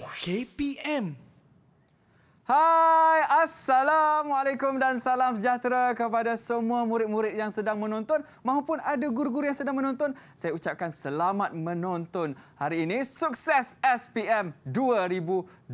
KPM. Hai, Assalamualaikum dan salam sejahtera kepada semua murid-murid yang sedang menonton maupun ada guru-guru yang sedang menonton. Saya ucapkan selamat menonton hari ini. Sukses SPM 2021.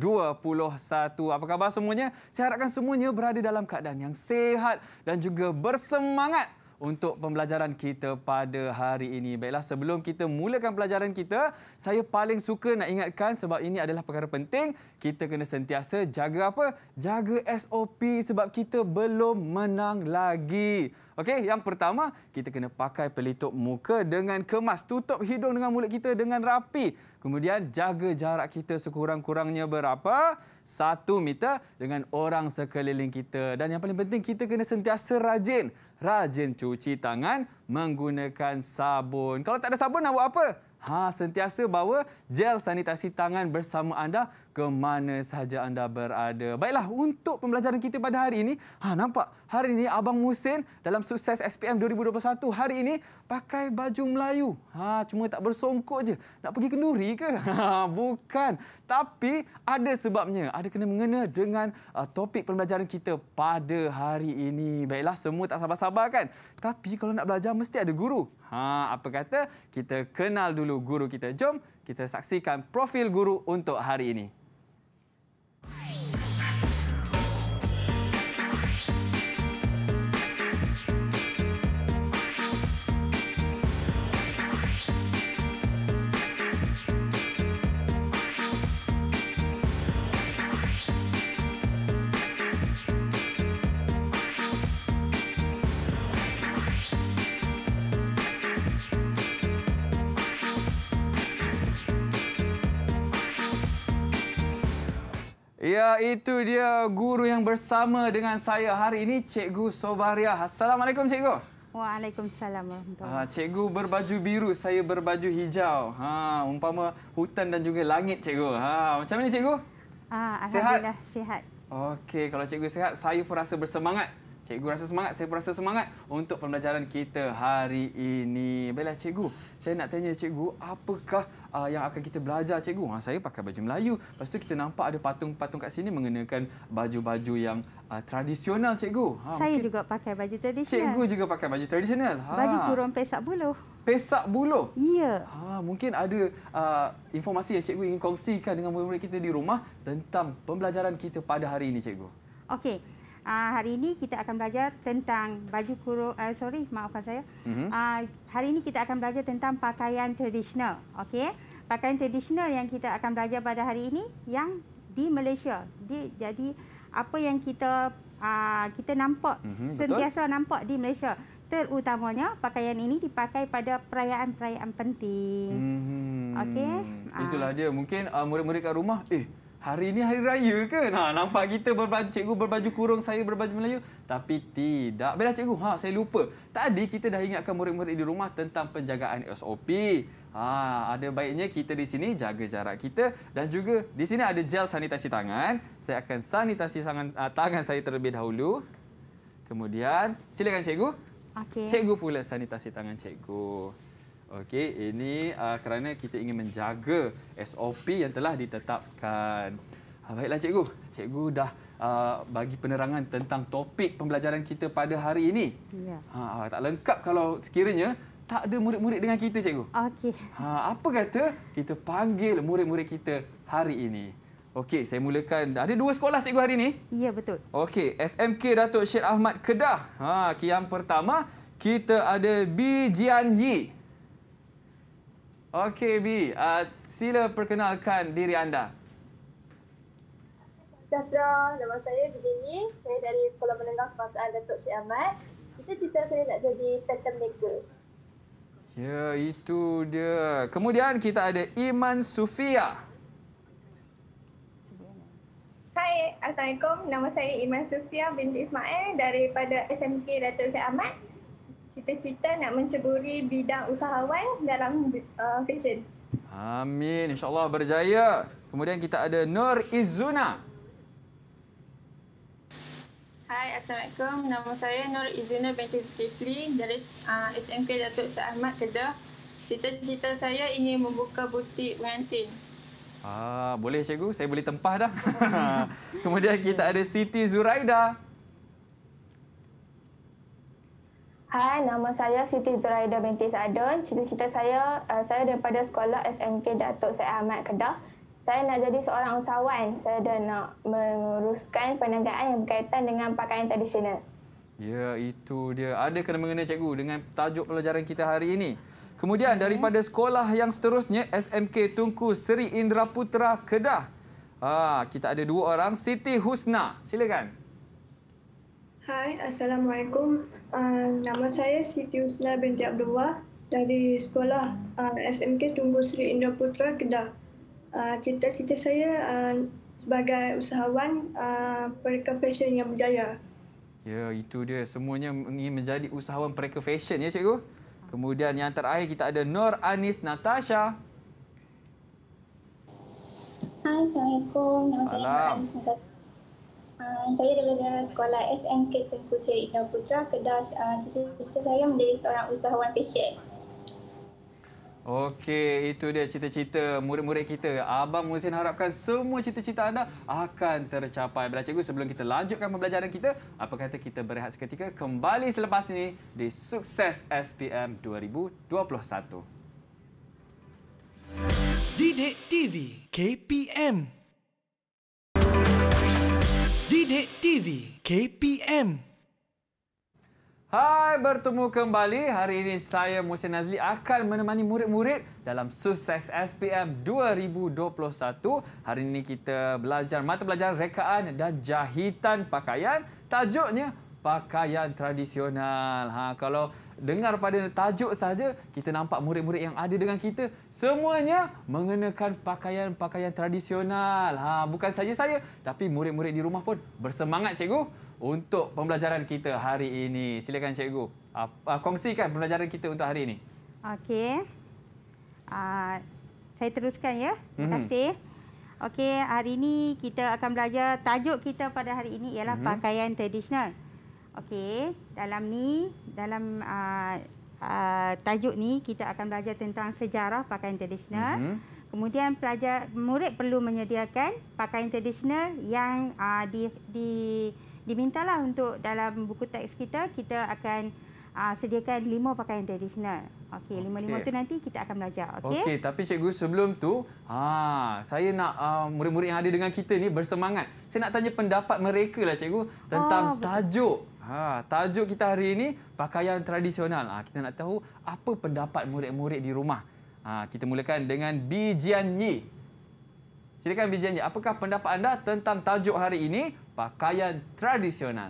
Apa khabar semuanya? Saya harapkan semuanya berada dalam keadaan yang sehat dan juga bersemangat untuk pembelajaran kita pada hari ini. Baiklah, sebelum kita mulakan pelajaran kita, saya paling suka nak ingatkan sebab ini adalah perkara penting. Kita kena sentiasa jaga apa? Jaga SOP sebab kita belum menang lagi. Okey, yang pertama, kita kena pakai pelitup muka dengan kemas. Tutup hidung dengan mulut kita dengan rapi. Kemudian, jaga jarak kita sekurang-kurangnya berapa? Satu meter dengan orang sekeliling kita. Dan yang paling penting, kita kena sentiasa rajin rajin cuci tangan menggunakan sabun. Kalau tak ada sabun nak buat apa? Ha, sentiasa bawa gel sanitasi tangan bersama anda ke mana sahaja anda berada. Baiklah, untuk pembelajaran kita pada hari ini, ha, nampak hari ini Abang Musin dalam sukses SPM 2021 hari ini pakai baju Melayu. Ha, cuma tak bersongkok je. Nak pergi kenduri ke? Ha, bukan. Tapi ada sebabnya. Ada kena mengena dengan uh, topik pembelajaran kita pada hari ini. Baiklah, semua tak sabar-sabar kan? Tapi kalau nak belajar, mesti ada guru. Ha, apa kata kita kenal dulu guru kita. Jom kita saksikan profil guru untuk hari ini. Hey! Ya, itu dia guru yang bersama dengan saya hari ini, Cikgu Sobariah. Assalamualaikum, Cikgu. Waalaikumsalam. Ha, cikgu berbaju biru, saya berbaju hijau. Ha, umpama hutan dan juga langit, Cikgu. Ha, macam mana, Cikgu? Ah, Alhamdulillah, sihat. sihat. Okey, kalau Cikgu sihat, saya pun rasa bersemangat. Cikgu rasa semangat, saya pun rasa semangat untuk pembelajaran kita hari ini. Baiklah, Cikgu. Saya nak tanya Cikgu, apakah uh, yang akan kita belajar cikgu. Ha, saya pakai baju Melayu. Lepas tu kita nampak ada patung-patung kat sini mengenakan baju-baju yang uh, tradisional cikgu. Ha, saya mungkin... juga pakai baju tradisional. Cikgu juga pakai baju tradisional. Ha. Baju kurung pesak buluh. Pesak buluh? Ya. Ha, mungkin ada uh, informasi yang cikgu ingin kongsikan dengan murid-murid kita di rumah tentang pembelajaran kita pada hari ini cikgu. Okey. Uh, hari ini kita akan belajar tentang baju kurung, uh, sorry maafkan saya. Mm-hmm. Uh, hari ini kita akan belajar tentang pakaian tradisional. Okay? Pakaian tradisional yang kita akan belajar pada hari ini yang di Malaysia. Di, jadi apa yang kita uh, kita nampak, mm-hmm, sentiasa betul. nampak di Malaysia. Terutamanya pakaian ini dipakai pada perayaan-perayaan penting. hmm Okay? Itulah dia. Mungkin uh, murid-murid kat rumah, eh hari ini hari raya ke? Ha, nampak kita berbaju, cikgu berbaju kurung, saya berbaju Melayu. Tapi tidak. Bila cikgu, ha, saya lupa. Tadi kita dah ingatkan murid-murid di rumah tentang penjagaan SOP. Ha, ada baiknya kita di sini jaga jarak kita dan juga di sini ada gel sanitasi tangan. Saya akan sanitasi tangan, ah, tangan saya terlebih dahulu. Kemudian, silakan cikgu. Okay. Cikgu pula sanitasi tangan cikgu. Okey, ini uh, kerana kita ingin menjaga SOP yang telah ditetapkan. Uh, baiklah cikgu. Cikgu dah uh, bagi penerangan tentang topik pembelajaran kita pada hari ini. Ya. Yeah. tak lengkap kalau sekiranya tak ada murid-murid dengan kita cikgu. Okey. Uh, apa kata kita panggil murid-murid kita hari ini? Okey, saya mulakan. Ada dua sekolah cikgu hari ini? Ya, betul. Okey, SMK Datuk Syed Ahmad Kedah. Ha, yang pertama kita ada B Jian Yi. Okey, B. Uh, sila perkenalkan diri anda. Sejahtera. Nama saya begini. Saya dari Sekolah Menengah Kebangsaan Datuk Syed Ahmad. Kita cita saya nak jadi pattern maker. Ya, itu dia. Kemudian kita ada Iman Sufia. Hai, Assalamualaikum. Nama saya Iman Sufia binti Ismail daripada SMK Datuk Syed Ahmad cita-cita nak menceburi bidang usahawan dalam uh, fashion. Amin. InsyaAllah berjaya. Kemudian kita ada Nur Izzuna. Hai, Assalamualaikum. Nama saya Nur Izzuna binti Zulkifli dari uh, SMK Datuk Seh Ahmad Kedah. Cita-cita saya ingin membuka butik pengantin. Ah, boleh cikgu, saya boleh tempah dah. Kemudian kita ada Siti Zuraida. Ah, Hai, nama saya Siti Zuraida binti Sa'adun. Cita-cita saya, uh, saya daripada sekolah SMK Datuk Syed Ahmad Kedah. Saya nak jadi seorang usahawan. Saya dah nak menguruskan perniagaan yang berkaitan dengan pakaian tradisional. Ya, itu dia. Ada kena mengenai cikgu dengan tajuk pelajaran kita hari ini. Kemudian okay. Mm-hmm. daripada sekolah yang seterusnya, SMK Tunku Seri Putra Kedah. Ha, kita ada dua orang, Siti Husna. Silakan. Hai, Assalamualaikum. Uh, nama saya Siti Usna binti Abdullah dari sekolah uh, ah, SMK Tunggu Sri Indraputra, Kedah. Uh, cita-cita saya uh, sebagai usahawan uh, pereka fashion yang berjaya. Ya, itu dia. Semuanya ingin menjadi usahawan pereka fashion, ya cikgu? Kemudian yang terakhir kita ada Nur Anis Natasha. Hai, Assalamualaikum. Nama saya Nur Anis Natasha Ah, saya daripada sekolah SMK Tengku Seri Indah Putra Kedah cita-cita ah, saya menjadi seorang usahawan fashion. Okey, itu dia cita-cita murid-murid kita. Abang Musin harapkan semua cita-cita anda akan tercapai. Bila cikgu, sebelum kita lanjutkan pembelajaran kita, apa kata kita berehat seketika kembali selepas ini di Sukses SPM 2021. Didik TV KPM Bilik TV KPM. Hai, bertemu kembali. Hari ini saya Musin Nazli akan menemani murid-murid dalam Sukses SPM 2021. Hari ini kita belajar mata pelajaran rekaan dan jahitan pakaian. Tajuknya pakaian tradisional. Ha, kalau dengar pada tajuk saja kita nampak murid-murid yang ada dengan kita semuanya mengenakan pakaian-pakaian tradisional. Ha, bukan saja saya tapi murid-murid di rumah pun bersemangat cikgu untuk pembelajaran kita hari ini. Silakan cikgu. Ha, kongsikan pembelajaran kita untuk hari ini. Okey. Uh... Saya teruskan ya. Terima mhm. kasih. Okey, hari ini kita akan belajar tajuk kita pada hari ini ialah mm -hmm. pakaian tradisional. Okey, dalam ni, dalam uh, uh, tajuk ni kita akan belajar tentang sejarah pakaian tradisional. Mm -hmm. Kemudian pelajar murid perlu menyediakan pakaian tradisional yang uh, di, di dimintalah untuk dalam buku teks kita kita akan uh, sediakan lima pakaian tradisional. Okey, lima-lima tu nanti kita akan belajar, okey? Okey, tapi cikgu sebelum tu, ha, saya nak murid-murid uh, yang ada dengan kita ni bersemangat. Saya nak tanya pendapat mereka lah cikgu tentang oh, tajuk Ha, tajuk kita hari ini pakaian tradisional. Ha, kita nak tahu apa pendapat murid-murid di rumah. Ha, kita mulakan dengan bijian Yi. Silakan bijian Jian Yi, apakah pendapat anda tentang tajuk hari ini pakaian tradisional?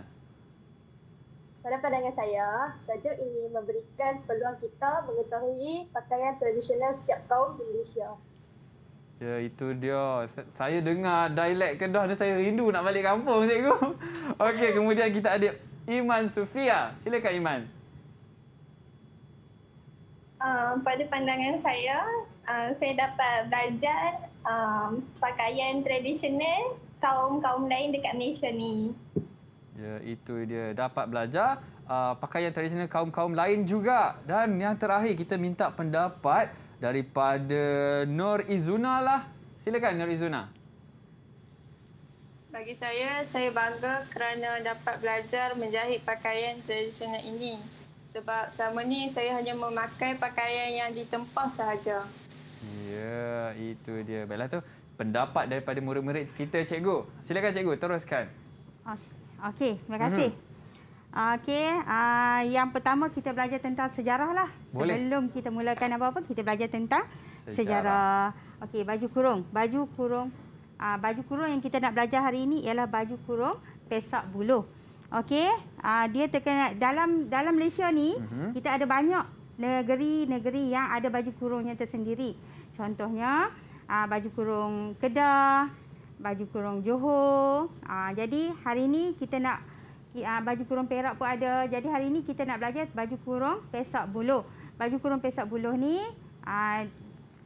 Dalam pandangan saya, tajuk ini memberikan peluang kita mengetahui pakaian tradisional setiap kaum di Malaysia. Ya, itu dia. Saya dengar dialek Kedah ni saya rindu nak balik kampung, cikgu. Okey, kemudian kita ada Iman Sufia. Silakan Iman. Uh, pada pandangan saya, uh, saya dapat belajar um, pakaian tradisional kaum-kaum lain dekat Malaysia ni. Ya, itu dia. Dapat belajar uh, pakaian tradisional kaum-kaum lain juga. Dan yang terakhir, kita minta pendapat daripada Nur Izuna lah. Silakan Nur Izuna. Uh, bagi saya, saya bangga kerana dapat belajar menjahit pakaian tradisional ini. Sebab selama ni saya hanya memakai pakaian yang ditempah sahaja. Ya, itu dia. Baiklah tu pendapat daripada murid-murid kita, cikgu. Silakan cikgu teruskan. Okey, terima kasih. Hmm. Okey, uh, ah, yang pertama kita belajar tentang sejarah lah. Boleh Sebelum kita mulakan apa-apa, kita belajar tentang sejarah. sejarah. Okey, baju kurung. Baju kurung uh, baju kurung yang kita nak belajar hari ini ialah baju kurung pesak buluh. Okey, ah, dia terkena dalam dalam Malaysia ni uh mhm. -huh. kita ada banyak negeri-negeri yang ada baju kurungnya tersendiri. Contohnya uh, baju kurung Kedah, baju kurung Johor. Uh, jadi hari ini kita nak uh, baju kurung Perak pun ada. Jadi hari ini kita nak belajar baju kurung pesak buluh. Baju kurung pesak buluh ni uh,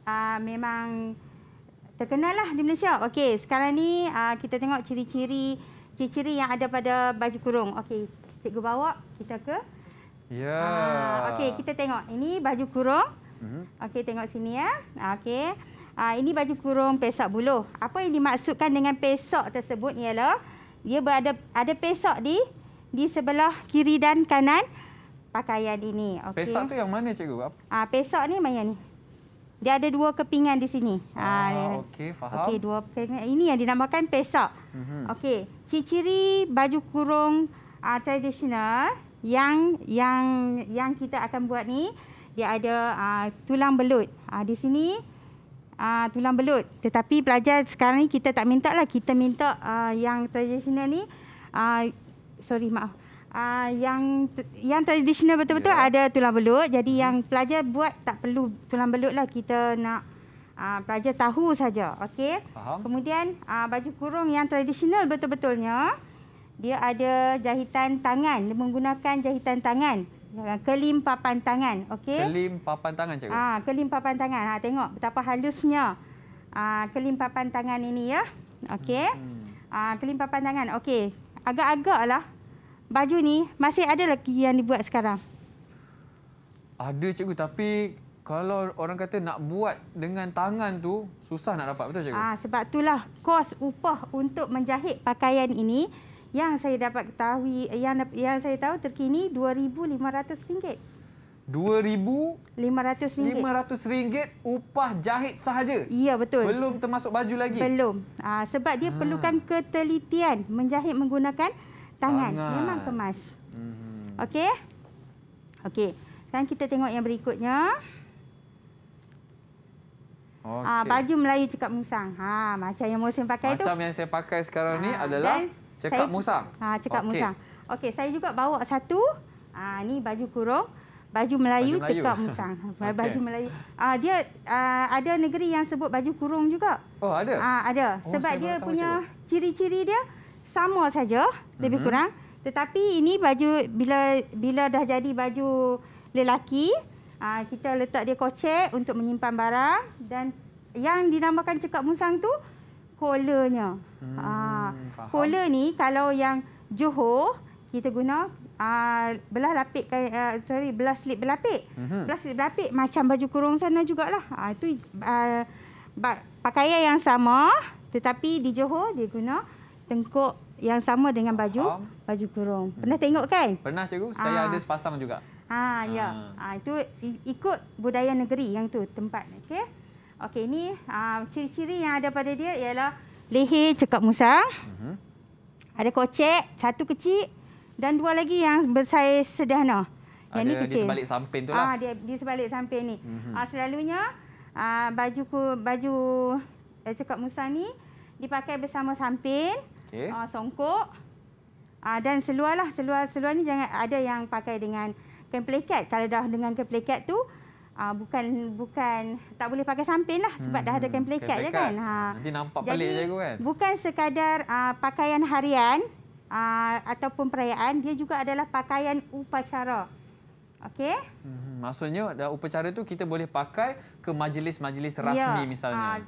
uh, memang terkenal lah di Malaysia. Okey, sekarang ni uh, kita tengok ciri-ciri ciri-ciri yang ada pada baju kurung. Okey, cikgu bawa kita ke. Ya. Yeah. Uh, Okey, kita tengok. Ini baju kurung. Mhm. Okey, tengok sini ya. Ah, okey. Uh, ini baju kurung pesak buluh. Apa yang dimaksudkan dengan pesok tersebut ialah dia berada ada pesok di di sebelah kiri dan kanan pakaian ini. Okay. Pesok tu yang mana cikgu? Ah, uh, pesok ni mana ni? Dia ada dua kepingan di sini. Ah, ha, okey, faham. Okey, dua kepingan. Ini yang dinamakan pesak. Mm-hmm. Okey, ciri-ciri baju kurung uh, ah, tradisional yang yang yang kita akan buat ni, dia ada uh, tulang belut uh, di sini. Uh, tulang belut. Tetapi pelajar sekarang ni kita tak minta lah. Kita minta uh, yang tradisional ni. Uh, sorry, maaf. Uh, yang yang tradisional betul-betul yeah. ada tulang belut. Jadi hmm. yang pelajar buat tak perlu tulang belut lah. Kita nak uh, pelajar tahu saja. Okey. Kemudian uh, baju kurung yang tradisional betul-betulnya. Dia ada jahitan tangan. Dia menggunakan jahitan tangan. Kelim papan tangan. Okey. Kelim papan tangan cikgu. Ah, uh, kelim papan tangan. Ha, tengok betapa halusnya uh, kelim papan tangan ini ya. Okey. Hmm. Uh, kelim papan tangan. Okey. Agak-agak lah baju ni masih ada lagi yang dibuat sekarang? Ada cikgu tapi kalau orang kata nak buat dengan tangan tu susah nak dapat betul cikgu? Ah sebab itulah kos upah untuk menjahit pakaian ini yang saya dapat ketahui yang yang saya tahu terkini RM2500. ringgit. 2500 RM500 upah jahit sahaja? Ya, betul. Belum termasuk baju lagi? Belum. Aa, ah, sebab dia ha. perlukan ketelitian menjahit menggunakan tangan. tangan. Memang kemas. Mm -hmm. Okey? Okey. Sekarang kita tengok yang berikutnya. Okay. Ah, baju Melayu cekap musang. Ha, macam yang musim pakai macam tu. Macam yang saya pakai sekarang ha, ni ah, adalah cekap saya, musang. Ha, ah, cekap okay. musang. Okey, saya juga bawa satu. Ah, ni baju kurung. Baju Melayu, baju Melayu. cekap musang. okay. Baju Melayu. Ah, dia ah, ada negeri yang sebut baju kurung juga. Oh, ada? Ah, ada. Oh, Sebab dia punya ciri-ciri dia sama saja mm-hmm. lebih mhm. kurang tetapi ini baju bila bila dah jadi baju lelaki aa, ah, kita letak dia kocek untuk menyimpan barang dan yang dinamakan cekap musang tu kolanya hmm, aa, ah, kola ni kalau yang Johor kita guna aa, ah, belah lapik aa, sorry belah slip berlapik mm-hmm. belah slip berlapik macam baju kurung sana jugalah ah itu aa, pakaian yang sama tetapi di Johor dia guna tengkuk yang sama dengan baju Faham. baju kurung. Pernah hmm. tengok kan? Pernah cikgu, ha. saya ah. ada sepasang juga. Ha, ha. ya. Ha, itu ikut budaya negeri yang tu tempat okey. Okey ini ciri-ciri uh, yang ada pada dia ialah leher cekap musang. Uh-huh. Ada kocek satu kecil dan dua lagi yang bersaiz sederhana. Yang ada ni kecil. Di sebalik samping tu lah. ha, dia di sebalik samping ni. Uh-huh. Ha, selalunya uh, baju baju eh, cekap musang ni dipakai bersama samping. Okay. Uh, ah, songkok. Uh, dan seluar lah. Seluar-seluar ni jangan ada yang pakai dengan kemplekat. Kalau dah dengan kemplekat tu, uh, bukan bukan tak boleh pakai samping lah. Sebab hmm, dah ada hmm, kemplekat je kan. Ha. Nanti nampak pelik je aku kan. Bukan sekadar uh, pakaian harian uh, ataupun perayaan. Dia juga adalah pakaian upacara. Okey. Hmm, maksudnya upacara tu kita boleh pakai ke majlis-majlis ya, rasmi ya. misalnya. Uh,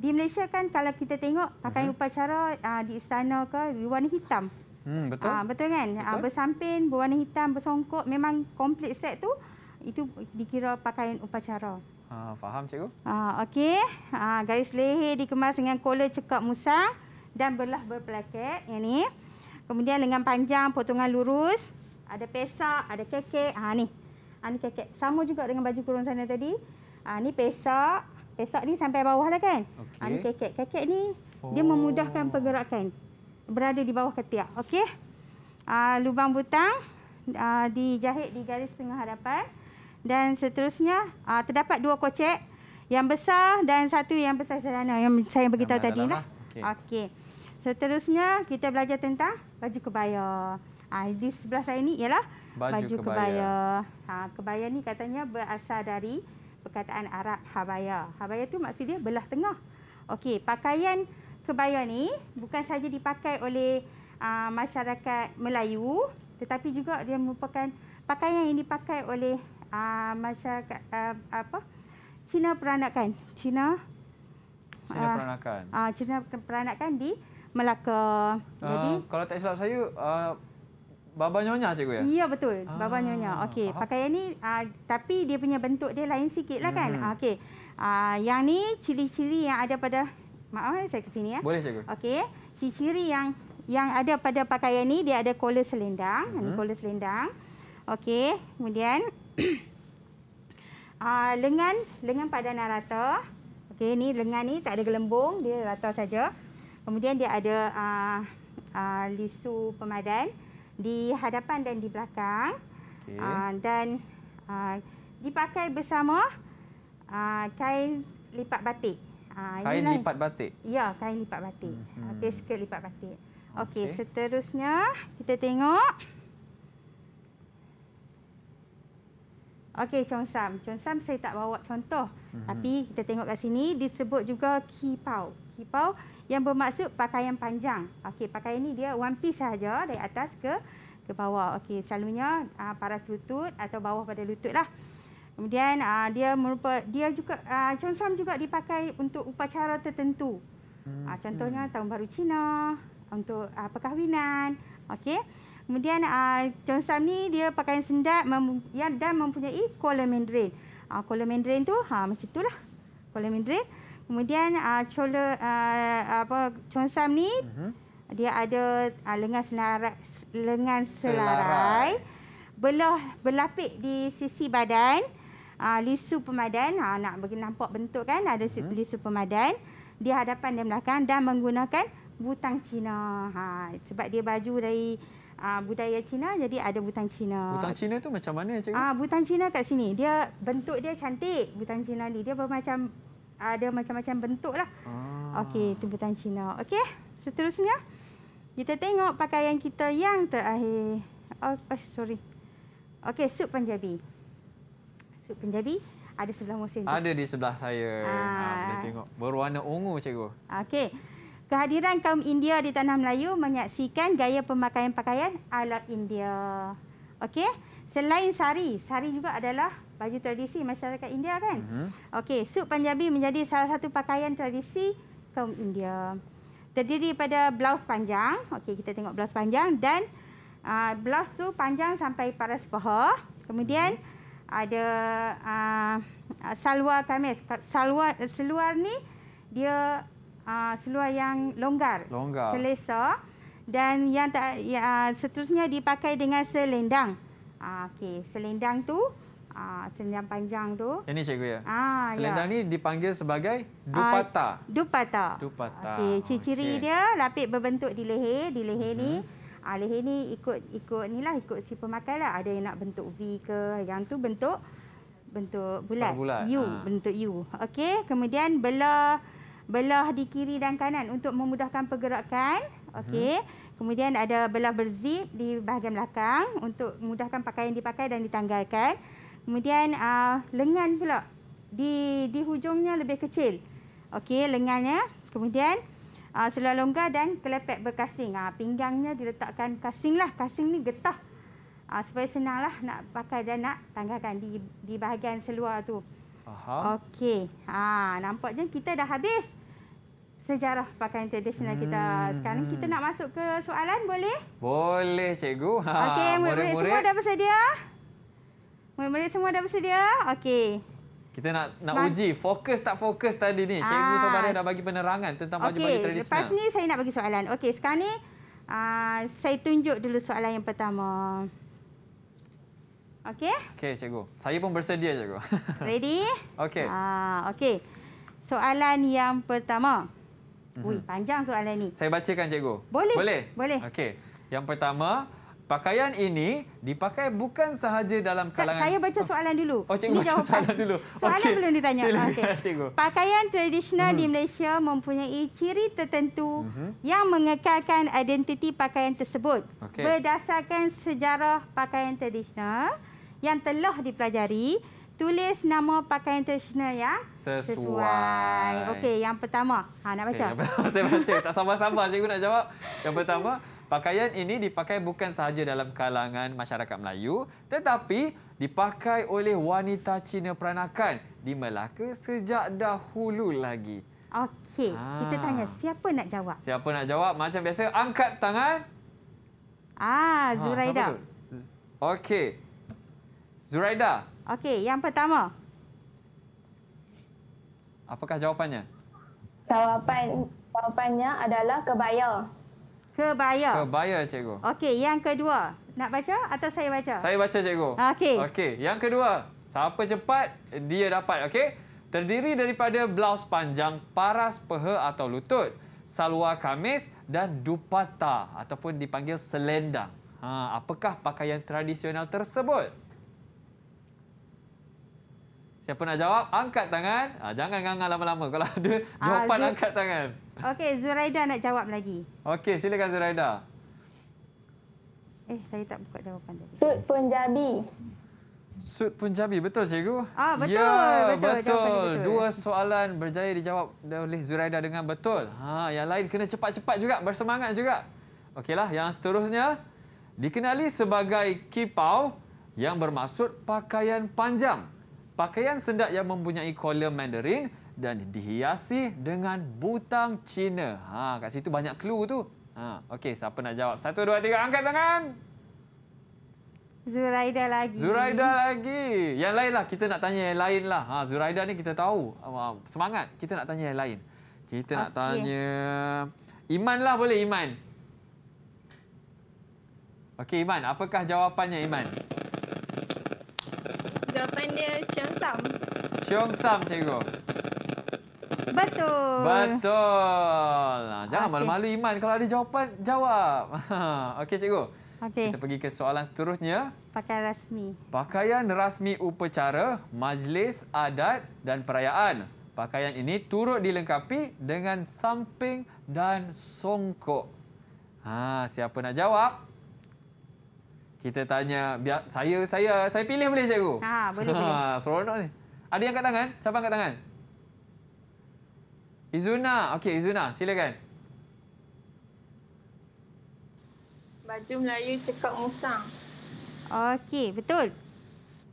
di Malaysia kan kalau kita tengok pakaian uh-huh. Mhm. upacara uh, di istana ke berwarna hitam. Hmm, betul. Uh, betul kan? Ah, betul. Uh, bersampin, berwarna hitam, bersongkok memang komplit set tu itu dikira pakaian upacara. Uh, faham cikgu? Ah uh, okey. Uh, garis leher dikemas dengan kola cekak musang dan belah berpelaket yang ni. Kemudian dengan panjang potongan lurus, ada pesak, ada kekek. Ha uh, ni. Ani uh, kekek. Sama juga dengan baju kurung sana tadi. Ha ni pesak, Esok ni sampai bawah lah kan. Okay. Ha, ni keket. Keket ni oh. dia memudahkan pergerakan. Berada di bawah ketiak. Okey. Ha, lubang butang ha, dijahit di garis tengah hadapan. Dan seterusnya ha, terdapat dua kocek. Yang besar dan satu yang besar sederhana. Yang saya beritahu yang tadi lah. lah. Okey. Okay. Seterusnya kita belajar tentang baju kebaya. Ha, di sebelah saya ni ialah baju, baju kebaya. kebaya. Ha, kebaya ni katanya berasal dari perkataan Arab habaya. Habaya tu maksud dia belah tengah. Okey, pakaian kebaya ni bukan saja dipakai oleh uh, masyarakat Melayu tetapi juga dia merupakan pakaian yang dipakai oleh uh, masyarakat uh, apa? Cina peranakan. Cina Cina peranakan. Ah uh, Cina peranakan di Melaka. Uh, Jadi kalau tak silap saya uh, Baba Nyonya cikgu ya? Ya betul, ah, Baba Nyonya. Okey, pakaian ni uh, tapi dia punya bentuk dia lain lah kan. Hmm. Ah, okey. Uh, yang ni ciri-ciri yang ada pada Maaf eh, saya ke sini ya. Boleh cikgu. Okey. Ciri-ciri yang yang ada pada pakaian ni dia ada collar selendang, hmm. ni collar selendang. Okey, kemudian uh, lengan lengan pada rata. Okey, ni lengan ni tak ada gelembung, dia rata saja. Kemudian dia ada uh, uh, lisu pemadan di hadapan dan di belakang okay. uh, ah, dan uh, dipakai bersama uh, kain lipat batik. Uh, kain inilah, lipat batik? Ya, kain lipat batik. Hmm. Okey, skirt lipat batik. Okey, okay. seterusnya kita tengok. Okey, Chonsam. Chonsam saya tak bawa contoh. Hmm. Tapi kita tengok kat sini, disebut juga kipau. Kipau yang bermaksud pakaian panjang. Okey, pakaian ni dia one piece saja dari atas ke ke bawah. Okey, selalunya uh, paras lutut atau bawah pada lutut lah. Kemudian uh, dia merupakan dia juga uh, ah, consam juga dipakai untuk upacara tertentu. Uh, contohnya hmm. tahun baru Cina untuk uh, perkahwinan. Okey. Kemudian uh, consam ni dia pakaian sendat mem- yang dan mempunyai kolomendrin. Uh, kolomendrin tu ha macam itulah. Kolomendrin. Kemudian uh, ah, chole uh, ah, apa chonsam ni uh-huh. dia ada uh, lengan senarai lengan selarai, belah berlapik di sisi badan uh, lisu pemadan uh, nak bagi nampak bentuk kan ada uh-huh. lisu pemadan di hadapan dan belakang dan menggunakan butang Cina. Ha sebab dia baju dari uh, budaya Cina jadi ada butang Cina. Butang Cina tu macam mana cikgu? Ah uh, butang Cina kat sini. Dia bentuk dia cantik butang Cina ni. Dia bermacam ada macam-macam bentuk lah. Ah. Okey, tumbutan Cina. Okey, seterusnya. Kita tengok pakaian kita yang terakhir. Oh, oh sorry. Okey, sup penjabi. Sup penjabi Ada sebelah musim tu. Ada di sebelah saya. Ah. Ha, boleh tengok. Berwarna ungu, cikgu. Okey. Kehadiran kaum India di Tanah Melayu menyaksikan gaya pemakaian pakaian ala India. Okey. Selain sari, sari juga adalah baju tradisi masyarakat India kan. Mm -hmm. Okey, sup panjabi menjadi salah satu pakaian tradisi kaum India. Terdiri pada blouse panjang. Okey, kita tengok blouse panjang dan uh, blouse tu panjang sampai paras paha. Kemudian mm -hmm. ada uh, salwar kamis. Salwar eh, seluar ni dia uh, seluar yang longgar, longgar. selesa dan yang tak, ya, seterusnya dipakai dengan selendang. Ah, okey, selendang tu Selendang ah, panjang tu. Ini cikgu ya. Ah, ya. selendang ya. ni dipanggil sebagai ah, dupata. Uh, dupata. Dupata. Okey, ciri-ciri okay. dia lapik berbentuk di leher, di leher uh ni. Mhm. Ah, leher ni ikut ikut nilah ikut si pemakai lah. Ada yang nak bentuk V ke, yang tu bentuk bentuk bulat. bulat. U, ha. bentuk U. Okey, kemudian belah belah di kiri dan kanan untuk memudahkan pergerakan. Okey. Hmm. Kemudian ada belah berzip di bahagian belakang untuk memudahkan pakaian dipakai dan ditanggalkan. Kemudian uh, lengan pula di di hujungnya lebih kecil. Okey, lengannya. Kemudian uh, seluar longgar dan kelepek berkasing. Uh, pinggangnya diletakkan kasing lah. Kasing ni getah. Uh, supaya senanglah nak pakai dan nak tanggalkan di di bahagian seluar tu. Okey. Ha, uh, nampaknya kita dah habis sejarah pakaian tradisional kita. Hmm. Sekarang kita nak masuk ke soalan boleh? Boleh cikgu. Ha, Okey, murid-murid semua dah bersedia? Murid-murid semua dah bersedia? Okey. Kita nak nak Sebab... uji fokus tak fokus tadi ni. Cikgu Sabariah dah bagi penerangan tentang baju-baju okay. tradisional. Lepas ni saya nak bagi soalan. Okey, sekarang ni uh, saya tunjuk dulu soalan yang pertama. Okey? Okey, cikgu. Saya pun bersedia, cikgu. Ready? Okey. Uh, ah, okay. Soalan yang pertama. Ui, mhm. panjang soalan ni. Saya bacakan, cikgu. Boleh? Boleh. Boleh. Okey. Yang pertama... Pakaian ini dipakai bukan sahaja dalam kalangan... Saya baca soalan dulu. Oh, cikgu ini baca jawapan. soalan dulu. Soalan okay. belum ditanya. Silakan, okay. cikgu. Pakaian tradisional hmm. di mhm. Malaysia mempunyai ciri tertentu hmm. yang mengekalkan identiti pakaian tersebut. Okay. Berdasarkan sejarah pakaian tradisional yang telah dipelajari, tulis nama pakaian tradisional ya. Sesuai. Sesuai. Okey, yang pertama. Ha, nak baca? Okay, yang pertama saya baca. tak sabar-sabar cikgu nak jawab. Yang pertama... Pakaian ini dipakai bukan sahaja dalam kalangan masyarakat Melayu tetapi dipakai oleh wanita Cina peranakan di Melaka sejak dahulu lagi. Okey, ha. kita tanya siapa nak jawab? Siapa nak jawab? Macam biasa angkat tangan. Ah, ha, Zuraida. Okey. Zuraida. Okey, yang pertama. Apakah jawapannya? Jawapan jawapannya adalah kebaya. Kebaya. Kebaya, cikgu. Okey, yang kedua. Nak baca atau saya baca? Saya baca, cikgu. Okey. Okey, yang kedua. Siapa cepat, dia dapat, okey? Terdiri daripada blouse panjang, paras peha atau lutut, salwar kamis dan dupata ataupun dipanggil selendang. Ha, apakah pakaian tradisional tersebut? Siapa nak jawab, angkat tangan. Ha, jangan ngangal lama-lama. Kalau ada ah, jawapan, ha, angkat tangan. Okey, Zuraida nak jawab lagi. Okey, silakan Zuraida. Eh, saya tak buka jawapan tadi. Sud Punjabi. Sud Punjabi, betul cikgu? Ah, betul. Ya, betul. betul. betul. Dua soalan berjaya dijawab oleh Zuraida dengan betul. Ha, yang lain kena cepat-cepat juga, bersemangat juga. Okeylah, yang seterusnya. Dikenali sebagai kipau yang bermaksud pakaian panjang pakaian sendak yang mempunyai kolam Mandarin dan dihiasi dengan butang Cina. Ha, kat situ banyak clue tu. Ha, okey, siapa nak jawab? Satu, dua, tiga, angkat tangan. Zuraida lagi. Zuraida lagi. Yang lainlah kita nak tanya yang lainlah. Ha, Zuraida ni kita tahu. Semangat, kita nak tanya yang lain. Kita nak tanya Iman lah boleh Iman. Okey Iman, apakah jawapannya Iman? Jawapannya Cheong Sam. Cheong Sam, cikgu. Betul. Betul. Ah, jangan okay. malu-malu Iman kalau ada jawapan, jawab. Okey, cikgu. Okay. Kita pergi ke soalan seterusnya. Pakaian rasmi. Pakaian rasmi upacara, majlis, adat dan perayaan. Pakaian ini turut dilengkapi dengan samping dan songkok. Ha, siapa nak jawab? Kita tanya biar saya saya saya pilih boleh cikgu? Ha, boleh ha, boleh. Ha, seronok ni. Ada yang angkat tangan? Siapa angkat tangan? Izuna. Okey, Izuna, silakan. Baju Melayu cekak musang. Okey, betul.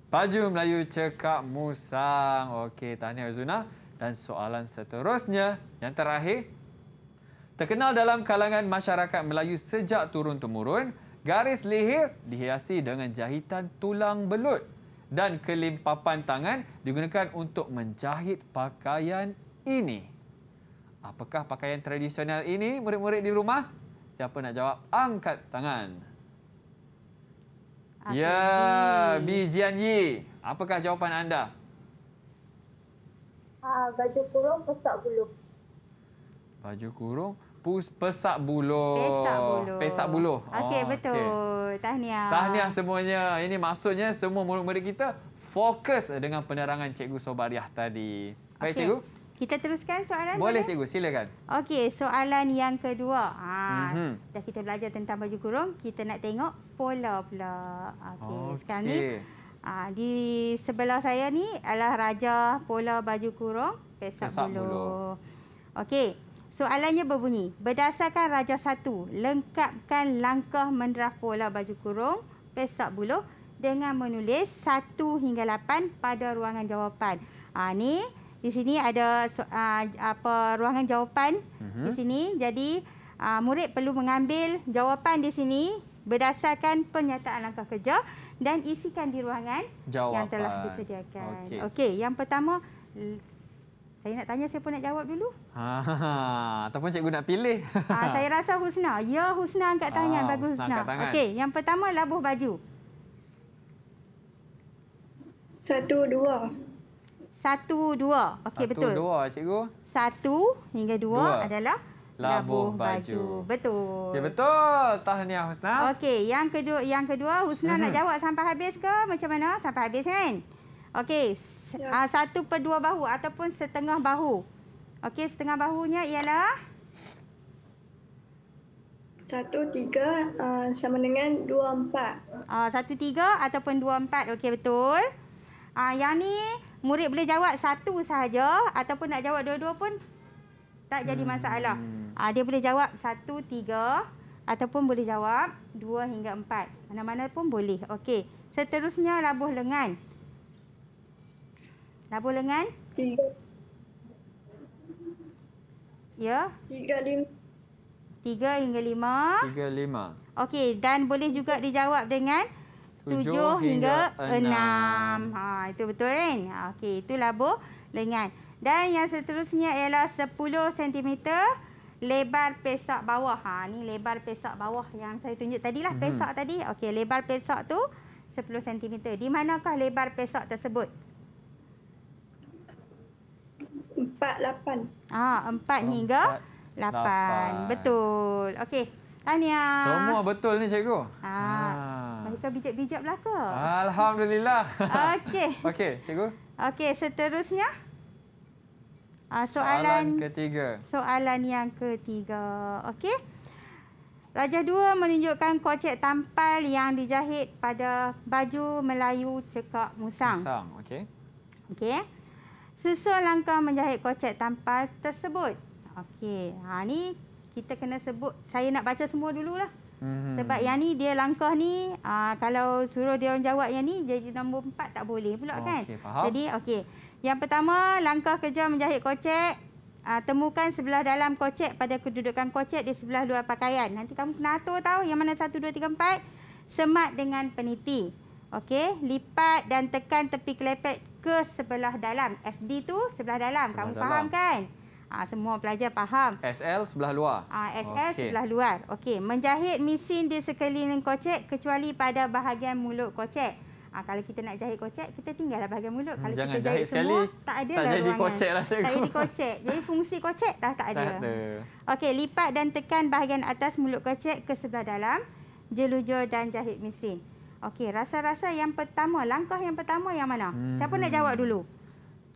Baju Melayu cekak musang. Okey, tanya Izuna. Dan soalan seterusnya, yang terakhir. Terkenal dalam kalangan masyarakat Melayu sejak turun-temurun, Garis leher dihiasi dengan jahitan tulang belut dan kelim papan tangan digunakan untuk menjahit pakaian ini. Apakah pakaian tradisional ini, murid-murid di rumah? Siapa nak jawab? Angkat tangan. Ah, ya, Bi Jianyi. Apakah jawapan anda? Ah, baju kurung, pesak bulu. Baju kurung, pesak buluh. Pesak buluh. buluh. Okey, oh, betul. Okay. Tahniah. Tahniah semuanya. Ini maksudnya semua murid-murid kita fokus dengan penerangan Cikgu Sobariah tadi. Baik, okay. Cikgu. Kita teruskan soalan. Boleh, Cikgu. Silakan. Okey, soalan yang kedua. Ha, mm -hmm. Dah kita belajar tentang baju kurung, kita nak tengok pola pula. Okey, okay. sekarang ni. Ha, di sebelah saya ni adalah raja pola baju kurung. Pesak, pesak buluh. buluh. Okey. Soalannya berbunyi, berdasarkan Raja Satu, lengkapkan langkah menderah pola baju kurung pesak buluh dengan menulis satu hingga lapan pada ruangan jawapan. Ha, ni, di sini ada ha, apa ruangan jawapan uh-huh. di sini. Jadi, ha, murid perlu mengambil jawapan di sini berdasarkan pernyataan langkah kerja dan isikan di ruangan jawapan. yang telah disediakan. Okey, okay, yang pertama saya nak tanya siapa nak jawab dulu? Ha, ataupun cikgu nak pilih. Ha, saya rasa Husna. Ya, Husna angkat ah, tangan. Ha, Bagus Husna. Husna. Okey, yang pertama labuh baju. Satu, dua. Satu, dua. Okey, betul. Satu, dua, cikgu. Satu hingga dua, dua. adalah labuh, labuh baju. baju. Betul. Ya, betul. Tahniah Husna. Okey, yang kedua, yang kedua Husna hmm. nak jawab sampai habis ke? Macam mana? Sampai habis kan? Okey, ya. Ah, satu per dua bahu ataupun setengah bahu. Okey, setengah bahunya ialah? Satu, tiga ah, sama dengan dua, empat. Uh, satu, tiga ataupun dua, empat. Okey, betul. Uh, yang ni murid boleh jawab satu sahaja ataupun nak jawab dua-dua pun tak jadi hmm. masalah. dia boleh jawab satu, tiga ataupun boleh jawab dua hingga empat. Mana-mana pun boleh. Okey, seterusnya labuh lengan. Berapa lengan? Tiga. Ya? Tiga lima. Tiga hingga lima. Tiga lima. Okey, dan boleh juga dijawab dengan tujuh hingga, hingga enam. enam. Ha, itu betul kan? Ha, okey, itu labuh lengan. Dan yang seterusnya ialah sepuluh sentimeter lebar pesak bawah. Ha, ni lebar pesak bawah yang saya tunjuk tadilah mhm. pesak hmm. tadi. Okey, lebar pesak tu sepuluh sentimeter. Di manakah lebar pesak tersebut? Okey. Empat, lapan. Ah, empat oh, hingga lapan. Betul. Okey. Tahniah. Semua betul ni cikgu. Ah, ah. bijak-bijak belaka. Alhamdulillah. Okey. Okey, cikgu. Okey, seterusnya. Ah, soalan, soalan ketiga. Soalan yang ketiga. Okey. Rajah dua menunjukkan kocek tampal yang dijahit pada baju Melayu cekak musang. Musang, okey. Okey. Susun langkah menjahit kocek tampal tersebut. Okey. Ha ni kita kena sebut saya nak baca semua dululah. Hmm. Sebab yang ni dia langkah ni uh, kalau suruh dia orang jawab yang ni jadi nombor empat tak boleh pula okay, kan. Faham. Jadi okey. Yang pertama langkah kerja menjahit kocek uh, temukan sebelah dalam kocek pada kedudukan kocek di sebelah luar pakaian. Nanti kamu kena atur tahu yang mana satu dua tiga empat. semat dengan peniti. Okey, lipat dan tekan tepi kelepek ke sebelah dalam. SD tu sebelah dalam. Sebelah Kamu dalam. faham kan? Ha, semua pelajar faham. SL sebelah luar. Ha, ah, SL okay. sebelah luar. Okey. Menjahit mesin di sekeliling kocek kecuali pada bahagian mulut kocek. Ha, kalau kita nak jahit kocek, kita tinggallah bahagian mulut. Hmm, kalau Jangan kita jahit, jahit sekali, semua, tak ada lah ruangan. Tak jadi kocek lah. Tak jadi kocek. Jadi fungsi kocek dah tak ada. ada. Okey. Lipat dan tekan bahagian atas mulut kocek ke sebelah dalam. Jelujur dan jahit mesin. Okey, rasa-rasa yang pertama, langkah yang pertama yang mana? Hmm. Siapa nak hmm. jawab dulu?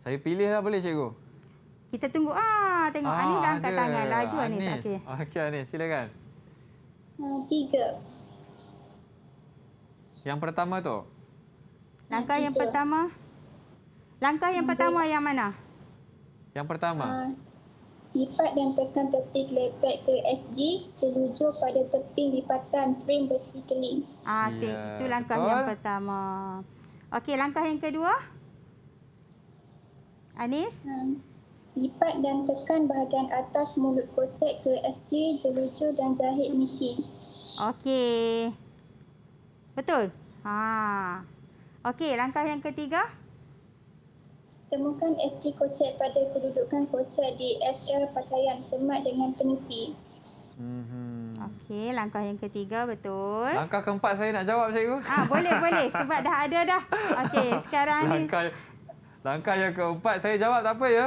Saya pilih lah, boleh cikgu. Kita tunggu. Ah, tengok ah, Anis dah angkat tangan. Laju Anis. Anis. Okey. Okey Anis, silakan. Ah, tiga. Yang pertama tu. Langkah yang pertama. Langkah yang pertama yang mana? Yang pertama. Uh lipat dan tekan tepi gelepek ke SG, celujur pada tepi lipatan trim besi keling. Ah, okay. Ya, yeah. Itu langkah Betul. yang pertama. Okey, langkah yang kedua. Anis? Hmm. Lipat dan tekan bahagian atas mulut kotak ke SG, celujur dan jahit misi. Okey. Betul? Ha. Okey, langkah yang ketiga. Okey temukan SK kocek pada kedudukan kocek di SL pakaian semat dengan peniti. hmm Okey, langkah yang ketiga betul. Langkah keempat saya nak jawab cikgu. Ah, boleh boleh sebab dah ada dah. Okey, sekarang langkah, ni. Langkah yang keempat saya jawab tak apa ya?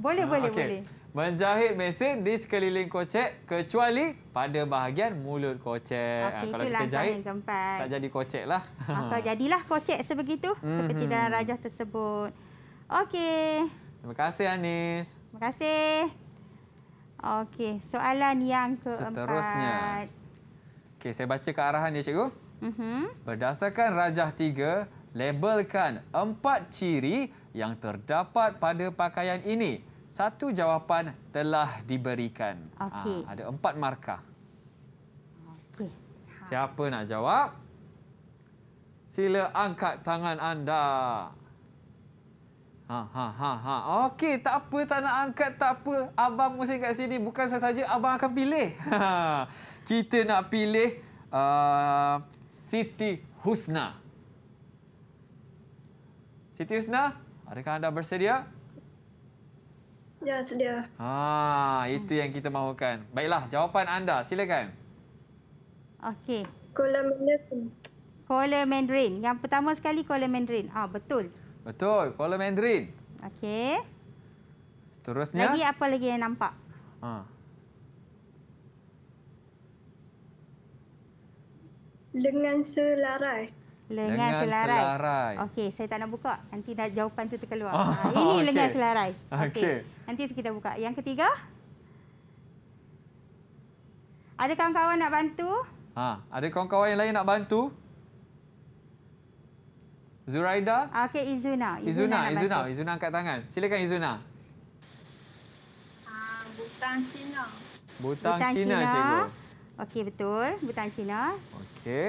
Boleh ah, boleh okay. boleh. Menjahit mesin di sekeliling kocek kecuali pada bahagian mulut kocek. Ah, okay, Kalau kita jahit, tak jadi kocek lah. Maka ah, jadilah kocek sebegitu mm-hmm. seperti mhm. dalam rajah tersebut. Okey. Terima kasih Anis. Terima kasih. Okey, soalan yang keempat. Seterusnya. Okey, saya baca ke arahan dia cikgu. Uh mhm. -huh. Berdasarkan rajah tiga, labelkan empat ciri yang terdapat pada pakaian ini. Satu jawapan telah diberikan. Okay. Ha, ah, ada empat markah. Okay. Ha. Siapa nak jawab? Sila angkat tangan anda. Okey. Ha ha ha ha. Okey, tak apa tak nak angkat, tak apa. Abang mesti kat sini bukan saya saja abang akan pilih. Kita nak pilih uh, Siti Husna. Siti Husna, adakah anda bersedia? Ya, sedia. Ha, itu yang kita mahukan. Baiklah, jawapan anda, silakan. Okey. Kuala Mandarin. Kuala Mandarin. Yang pertama sekali Kuala Mandarin. Ah, betul. Betul, Kuala Mandarin. Okey. Seterusnya. Lagi apa lagi yang nampak? Ha. Lengan selarai. Lengan, selarai. selarai. Okey, saya tak nak buka. Nanti dah jawapan tu terkeluar. Oh, Ini okay. lengan selarai. Okey. Okay. Nanti kita buka. Yang ketiga? Ada kawan-kawan nak bantu? Ha, ada kawan-kawan yang lain nak bantu? Zuraida? Okey, Izuna. Izuna, Izuna, Izuna, Izuna. angkat tangan. Silakan Izuna. Ah, butang Cina. Butang, butang Cina, Cina, cikgu. Okey, betul. Butang Cina. Okey.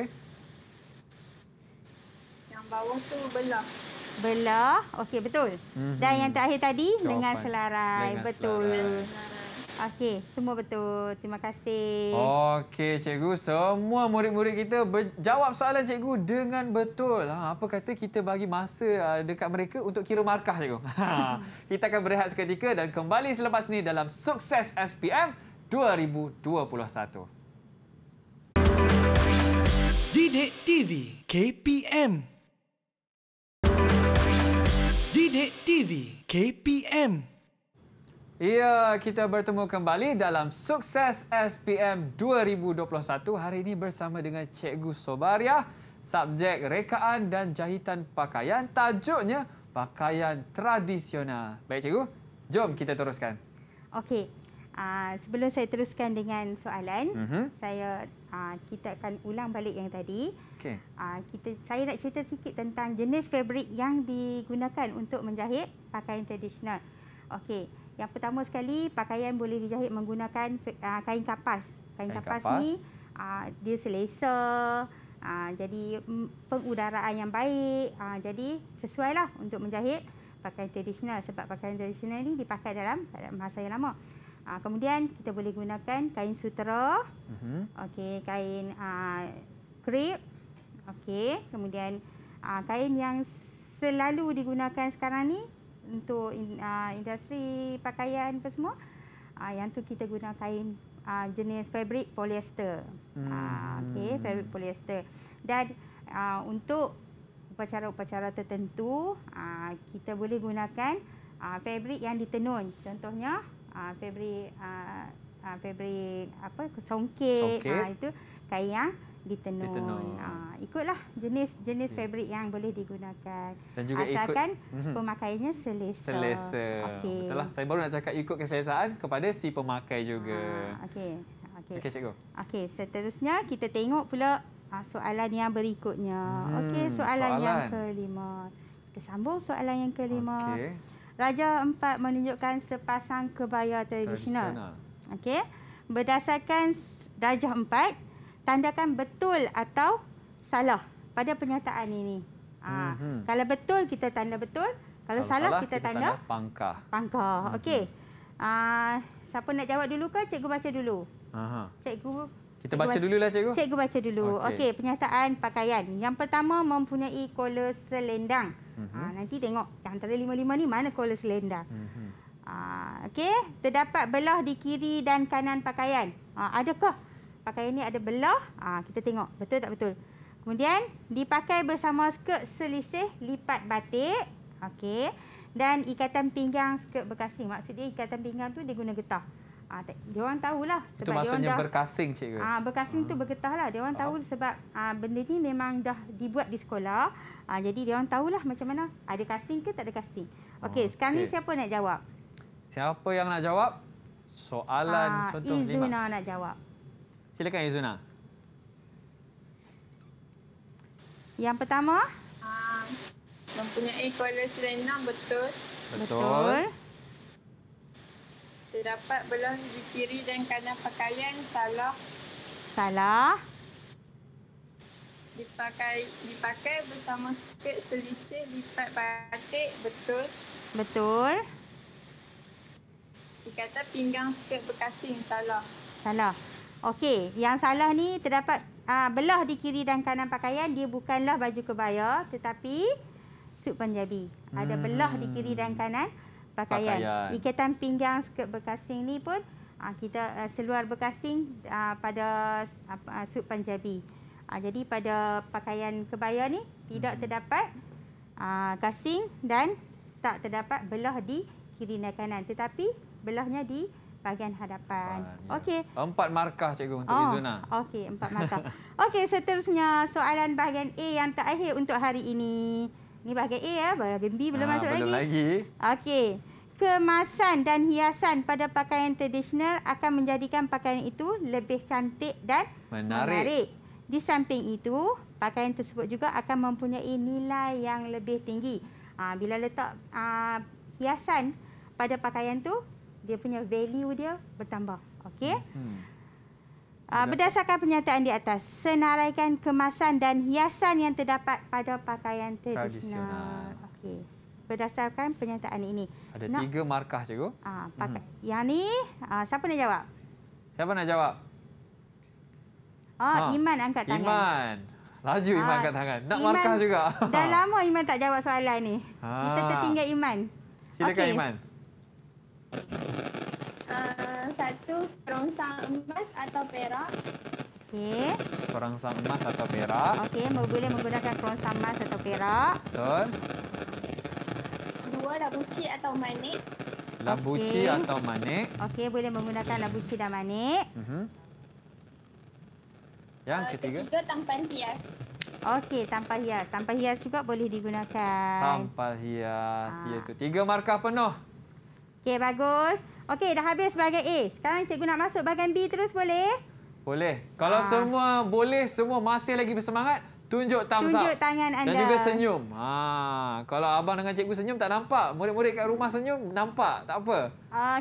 Yang bawah tu belah. Belah. Okey, betul. Mm -hmm. Dan mhm. yang terakhir tadi Jawapan. dengan selarai. Dengan betul. Selarai. Okey, semua betul. Terima kasih. Okey, cikgu. Semua murid-murid kita jawab soalan cikgu dengan betul. Ha, apa kata kita bagi masa uh, dekat mereka untuk kira markah, cikgu? Ha, kita akan berehat seketika dan kembali selepas ini dalam Sukses SPM 2021. Didik TV KPM Didik TV KPM Ya, kita bertemu kembali dalam Sukses SPM 2021 hari ini bersama dengan Cikgu Sobaria, subjek rekaan dan jahitan pakaian, tajuknya pakaian tradisional. Baik Cikgu, jom kita teruskan. Okey, uh, sebelum saya teruskan dengan soalan, uh mhm. -huh. saya uh, kita akan ulang balik yang tadi. Okey. Uh, kita Saya nak cerita sikit tentang jenis fabrik yang digunakan untuk menjahit pakaian tradisional. Okey. Yang pertama sekali, pakaian boleh dijahit menggunakan uh, kain kapas. Kain, kain kapas, kapas ni uh, dia selesa, uh, jadi mm, pengudaraan yang baik. Uh, jadi sesuai lah untuk menjahit pakaian tradisional sebab pakaian tradisional ni dipakai dalam, masa yang lama. Uh, kemudian kita boleh gunakan kain sutera, uh-huh. Mhm. okay, kain uh, krip, okay. kemudian uh, kain yang selalu digunakan sekarang ni untuk uh, industri pakaian apa semua. Uh, yang tu kita guna kain uh, jenis fabric polyester. Hmm. Uh, okay, fabric polyester. Dan uh, untuk upacara-upacara tertentu, uh, kita boleh gunakan uh, fabric yang ditenun. Contohnya, uh, fabric uh, fabric apa? Songket. Songket. Uh, itu kain yang ditenun. ditenun. Ha, ikutlah jenis-jenis okay. fabric yang boleh digunakan. Dan juga Asalkan ikut mhm. pemakaiannya selesa. Selesa. Okay. Betul lah. Saya baru nak cakap ikut keselesaan kepada si pemakai juga. Ha, Okey. Okey. Okey cikgu. Okey, seterusnya kita tengok pula ah, soalan yang berikutnya. Hmm, Okey, soalan, soalan yang kelima. Kita sambung soalan yang kelima. Okey. Raja Empat menunjukkan sepasang kebaya tradisional. tradisional. Okey. Berdasarkan darjah empat, tandakan betul atau salah pada pernyataan ini. Ha, mm -hmm. Kalau betul, kita tanda betul. Kalau, kalau salah, salah, kita, kita tanda, tanda pangkah. Pangkah. Mhm. Okey. Ha, siapa nak jawab dulu ke? Cikgu baca dulu. Aha. Cikgu... Kita baca dulu lah Cikgu. Cikgu baca dulu. Okey, okay, pernyataan pakaian. Yang pertama, mempunyai kola selendang. Uh -huh. ha, nanti tengok antara lima-lima ni mana kola selendang. Uh -huh. ha, Okey, terdapat belah di kiri dan kanan pakaian. Ha, adakah pakaian ni ada belah. Ha, kita tengok betul tak betul. Kemudian dipakai bersama skirt selisih lipat batik. Okey. Dan ikatan pinggang skirt berkasing. Maksudnya ikatan pinggang tu dia guna getah. Ah, ha, dia orang tahulah sebab maksudnya dah, berkasing cikgu. Ah, ha, berkasing ha. tu hmm. bergetahlah. Dia orang tahu sebab ha, benda ni memang dah dibuat di sekolah. Ha, jadi dia orang tahulah macam mana ada kasing ke tak ada kasing. Okey, oh, sekarang okay. ni siapa nak jawab? Siapa yang nak jawab? Soalan ha, contoh Izuna lima. Izuna nak jawab. Silakan Yuzuna. Yang pertama? Uh, mempunyai kuala selenang, betul. Betul. Terdapat belah di kiri dan kanan pakaian, salah. Salah. Dipakai dipakai bersama skirt selisih lipat batik, betul. Betul. Dikata pinggang skirt berkasing, salah. Salah. Okey, yang salah ni terdapat uh, belah di kiri dan kanan pakaian. Dia bukanlah baju kebaya tetapi suit panjabi. Hmm. Ada belah di kiri dan kanan pakaian. pakaian. Ikatan pinggang skirt berkasing ni pun uh, kita uh, seluar berkasing uh, pada uh, suit panjabi. Uh, jadi pada pakaian kebaya ni tidak hmm. terdapat uh, kasing dan tak terdapat belah di kiri dan kanan. Tetapi belahnya di bahagian hadapan. Ya. Okey. Oh, empat markah cikgu untuk oh, Izuna. Okey, empat markah. Okey, seterusnya soalan bahagian A yang terakhir untuk hari ini. Ini bahagian A ya, bahagian B belum ha, masuk belum lagi. Belum lagi. Okey. Kemasan dan hiasan pada pakaian tradisional akan menjadikan pakaian itu lebih cantik dan menarik. menarik. Di samping itu, pakaian tersebut juga akan mempunyai nilai yang lebih tinggi. Ha, bila letak ha, hiasan pada pakaian tu dia punya value dia bertambah. Okey. Hmm. Uh, berdasarkan penyataan di atas, senaraikan kemasan dan hiasan yang terdapat pada pakaian tradisional. Okey. Berdasarkan penyataan ini. Ada nak, tiga markah, cikgu. Uh, pakai, hmm. Yang ni, uh, siapa nak jawab? Siapa nak jawab? Oh, ha. Iman angkat tangan. Iman. Laju Iman ha. angkat tangan. Nak Iman, markah juga. Dah lama Iman tak jawab soalan ni. Ha. Kita tertinggal Iman. Silakan okay. Iman. Eh, satu kerongsang emas atau perak. Okey. Kerongsang emas atau perak. Okey, boleh menggunakan kerongsang emas atau perak. Betul. Dua labu ci atau manik. Labu okay. ci atau manik. Okey, boleh menggunakan labu ci dan manik. Uh mhm. -huh. Yang eh, ketiga. Ketiga tampan hias. Okey, tampal hias. Tampal hias juga boleh digunakan. Tampal hias. Ha. Iaitu tiga markah penuh. Okey, bagus. Okey, dah habis bahagian A. Sekarang cikgu nak masuk bahagian B terus boleh? Boleh. Kalau ha. semua boleh, semua masih lagi bersemangat, tunjuk thumbs tunjuk up. Tunjuk tangan anda. Dan juga senyum. Ha. Kalau abang dengan cikgu senyum, tak nampak. Murid-murid kat rumah senyum, nampak. Tak apa.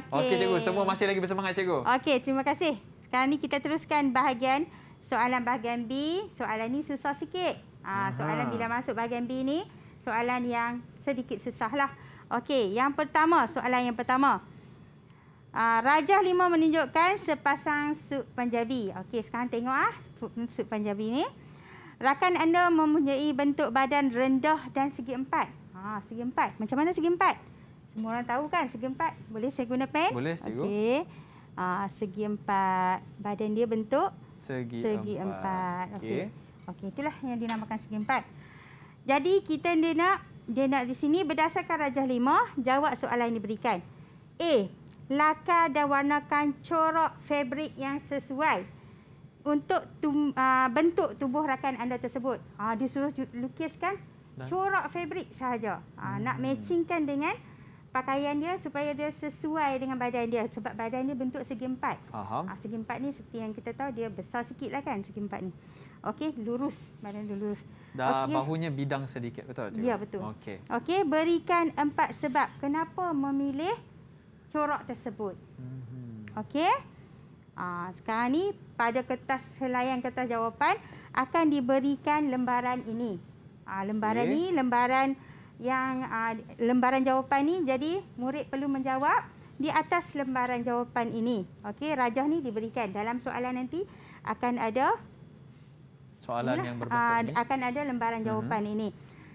Okey, okay, cikgu. Semua masih lagi bersemangat, cikgu. Okey, terima kasih. Sekarang ni kita teruskan bahagian soalan bahagian B. Soalan ni susah sikit. Ha, soalan Aha. bila masuk bahagian B ni, soalan yang sedikit susah lah. Okey, yang pertama, soalan yang pertama. Ah, Rajah lima menunjukkan sepasang sup panjabi. Okey, sekarang tengok ah sup panjabi ni. Rakan anda mempunyai bentuk badan rendah dan segi empat. Ha, segi empat. Macam mana segi empat? Semua orang tahu kan segi empat? Boleh saya guna pen? Boleh, cikgu. Okey. Ha, segi empat. Badan dia bentuk? Segi, segi empat. empat. Okey. Okey, okay, itulah yang dinamakan segi empat. Jadi, kita nak dia nak di sini berdasarkan rajah lima, jawab soalan yang diberikan. A. Lakar dan warnakan corak fabrik yang sesuai untuk tum, uh, bentuk tubuh rakan anda tersebut. Ha, dia suruh lukiskan corak fabrik sahaja. Ha, hmm. Nak matchingkan dengan pakaian dia supaya dia sesuai dengan badan dia. Sebab badan dia bentuk segi empat. Ha, segi empat ni seperti yang kita tahu dia besar sikit lah kan segi empat ni. Okey, lurus. Badan dia lurus. Dah okay. bahunya bidang sedikit, betul cikgu? Ya, betul. Okey. Okey, berikan empat sebab kenapa memilih corak tersebut. Mhm. Okey. Ah, sekarang ni pada kertas helaian kertas jawapan akan diberikan lembaran ini. Aa, ah, lembaran okay. ni lembaran yang aa, ah, lembaran jawapan ni jadi murid perlu menjawab di atas lembaran jawapan ini. Okey, rajah ni diberikan dalam soalan nanti akan ada soalan Inilah, yang berbentuk ini. Ah, akan ada lembaran mhm. jawapan uh-huh. ini.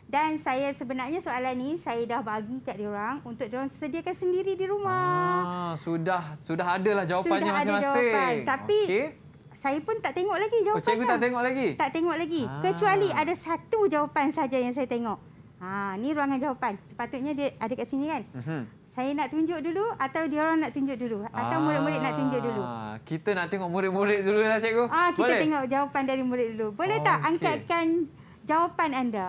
Dan saya sebenarnya soalan ini saya dah bagi kat dia orang untuk dia orang sediakan sendiri di rumah. Ah, sudah sudah ada lah jawapannya sudah masing-masing. jawapan. Tapi okay. saya pun tak tengok lagi jawapan. Oh, cikgu tak tengok lagi? Tak tengok lagi. Ah. Kecuali ada satu jawapan saja yang saya tengok. ah, ni ruangan jawapan. Sepatutnya dia ada kat sini kan? Uh-huh saya nak tunjuk dulu atau dia orang nak tunjuk dulu atau murid-murid nak tunjuk dulu? Ah, kita nak tengok murid-murid dulu lah cikgu. Ah kita Boleh? tengok jawapan dari murid dulu. Boleh tak okay. angkatkan jawapan anda?